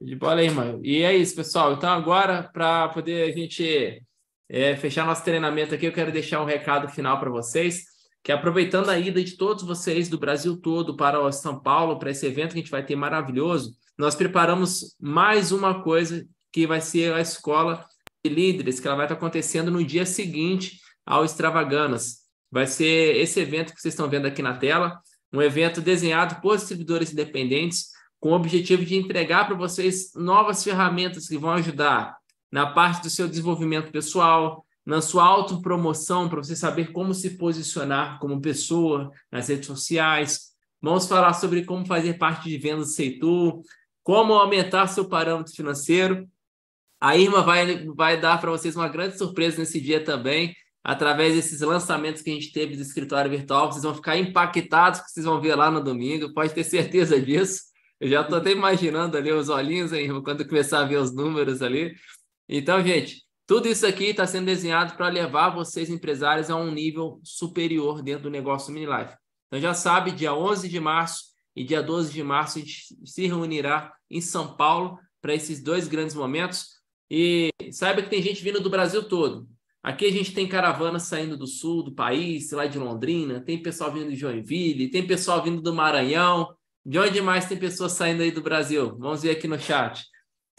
De bola aí, mano. E é isso, pessoal. Então, agora, para poder a gente é, fechar nosso treinamento aqui, eu quero deixar um recado final para vocês, que aproveitando a ida de todos vocês do Brasil todo para São Paulo, para esse evento que a gente vai ter maravilhoso, nós preparamos mais uma coisa que vai ser a escola de líderes, que ela vai estar acontecendo no dia seguinte ao Extravaganas. Vai ser esse evento que vocês estão vendo aqui na tela, um evento desenhado por servidores independentes, com o objetivo de entregar para vocês novas ferramentas que vão ajudar na parte do seu desenvolvimento pessoal, na sua autopromoção, para você saber como se posicionar como pessoa nas redes sociais. Vamos falar sobre como fazer parte de vendas do Seitu, como aumentar seu parâmetro financeiro. A Irma vai, vai dar para vocês uma grande surpresa nesse dia também, através desses lançamentos que a gente teve do escritório virtual. Vocês vão ficar impactados, que vocês vão ver lá no domingo, pode ter certeza disso. Eu já estou até imaginando ali os olhinhos, hein, Irma, quando começar a ver os números ali. Então, gente, tudo isso aqui está sendo desenhado para levar vocês, empresários, a um nível superior dentro do negócio Mini Life. Então, já sabe, dia 11 de março e dia 12 de março a gente se reunirá em São Paulo para esses dois grandes momentos. E saiba que tem gente vindo do Brasil todo. Aqui a gente tem caravana saindo do sul do país, lá de Londrina, tem pessoal vindo de Joinville, tem pessoal vindo do Maranhão. De onde mais tem pessoas saindo aí do Brasil? Vamos ver aqui no chat.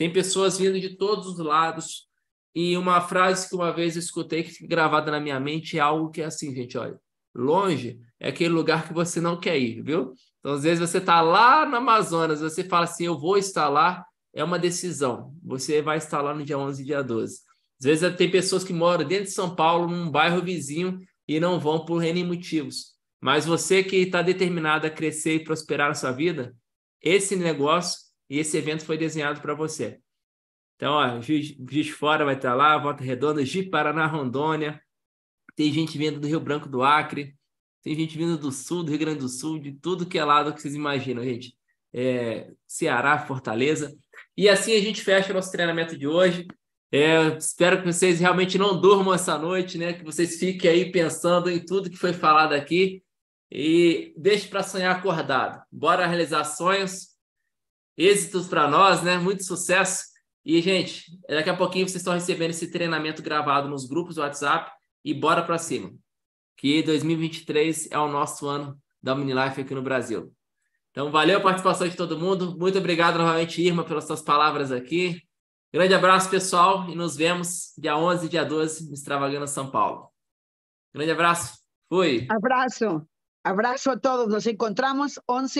Tem pessoas vindo de todos os lados. E uma frase que uma vez eu escutei, que gravada na minha mente, é algo que é assim, gente, olha. Longe é aquele lugar que você não quer ir, viu? Então, às vezes você está lá na Amazonas, você fala assim, eu vou estar lá, é uma decisão. Você vai estar lá no dia 11 e dia 12. Às vezes tem pessoas que moram dentro de São Paulo, num bairro vizinho, e não vão por N motivos. Mas você que está determinado a crescer e prosperar na sua vida, esse negócio e esse evento foi desenhado para você. Então, ó, Juiz, Juiz Fora vai estar lá, Volta Redonda, de Paraná, Rondônia, tem gente vindo do Rio Branco do Acre, tem gente vindo do Sul, do Rio Grande do Sul, de tudo que é lado que vocês imaginam, gente. É, Ceará, Fortaleza. E assim a gente fecha o nosso treinamento de hoje. É, espero que vocês realmente não durmam essa noite, né? Que vocês fiquem aí pensando em tudo que foi falado aqui e deixe para sonhar acordado. Bora realizar sonhos, êxitos para nós, né? Muito sucesso. E, gente, daqui a pouquinho vocês estão recebendo esse treinamento gravado nos grupos do WhatsApp e bora para cima. Que 2023 é o nosso ano da Unilife aqui no Brasil. Então, valeu a participação de todo mundo. Muito obrigado novamente, Irma, pelas suas palavras aqui. Grande abraço, pessoal, e nos vemos dia 11 e dia 12 no Extravagando São Paulo. Grande abraço, Fui. Abraço, abraço a todos. Nos encontramos 11.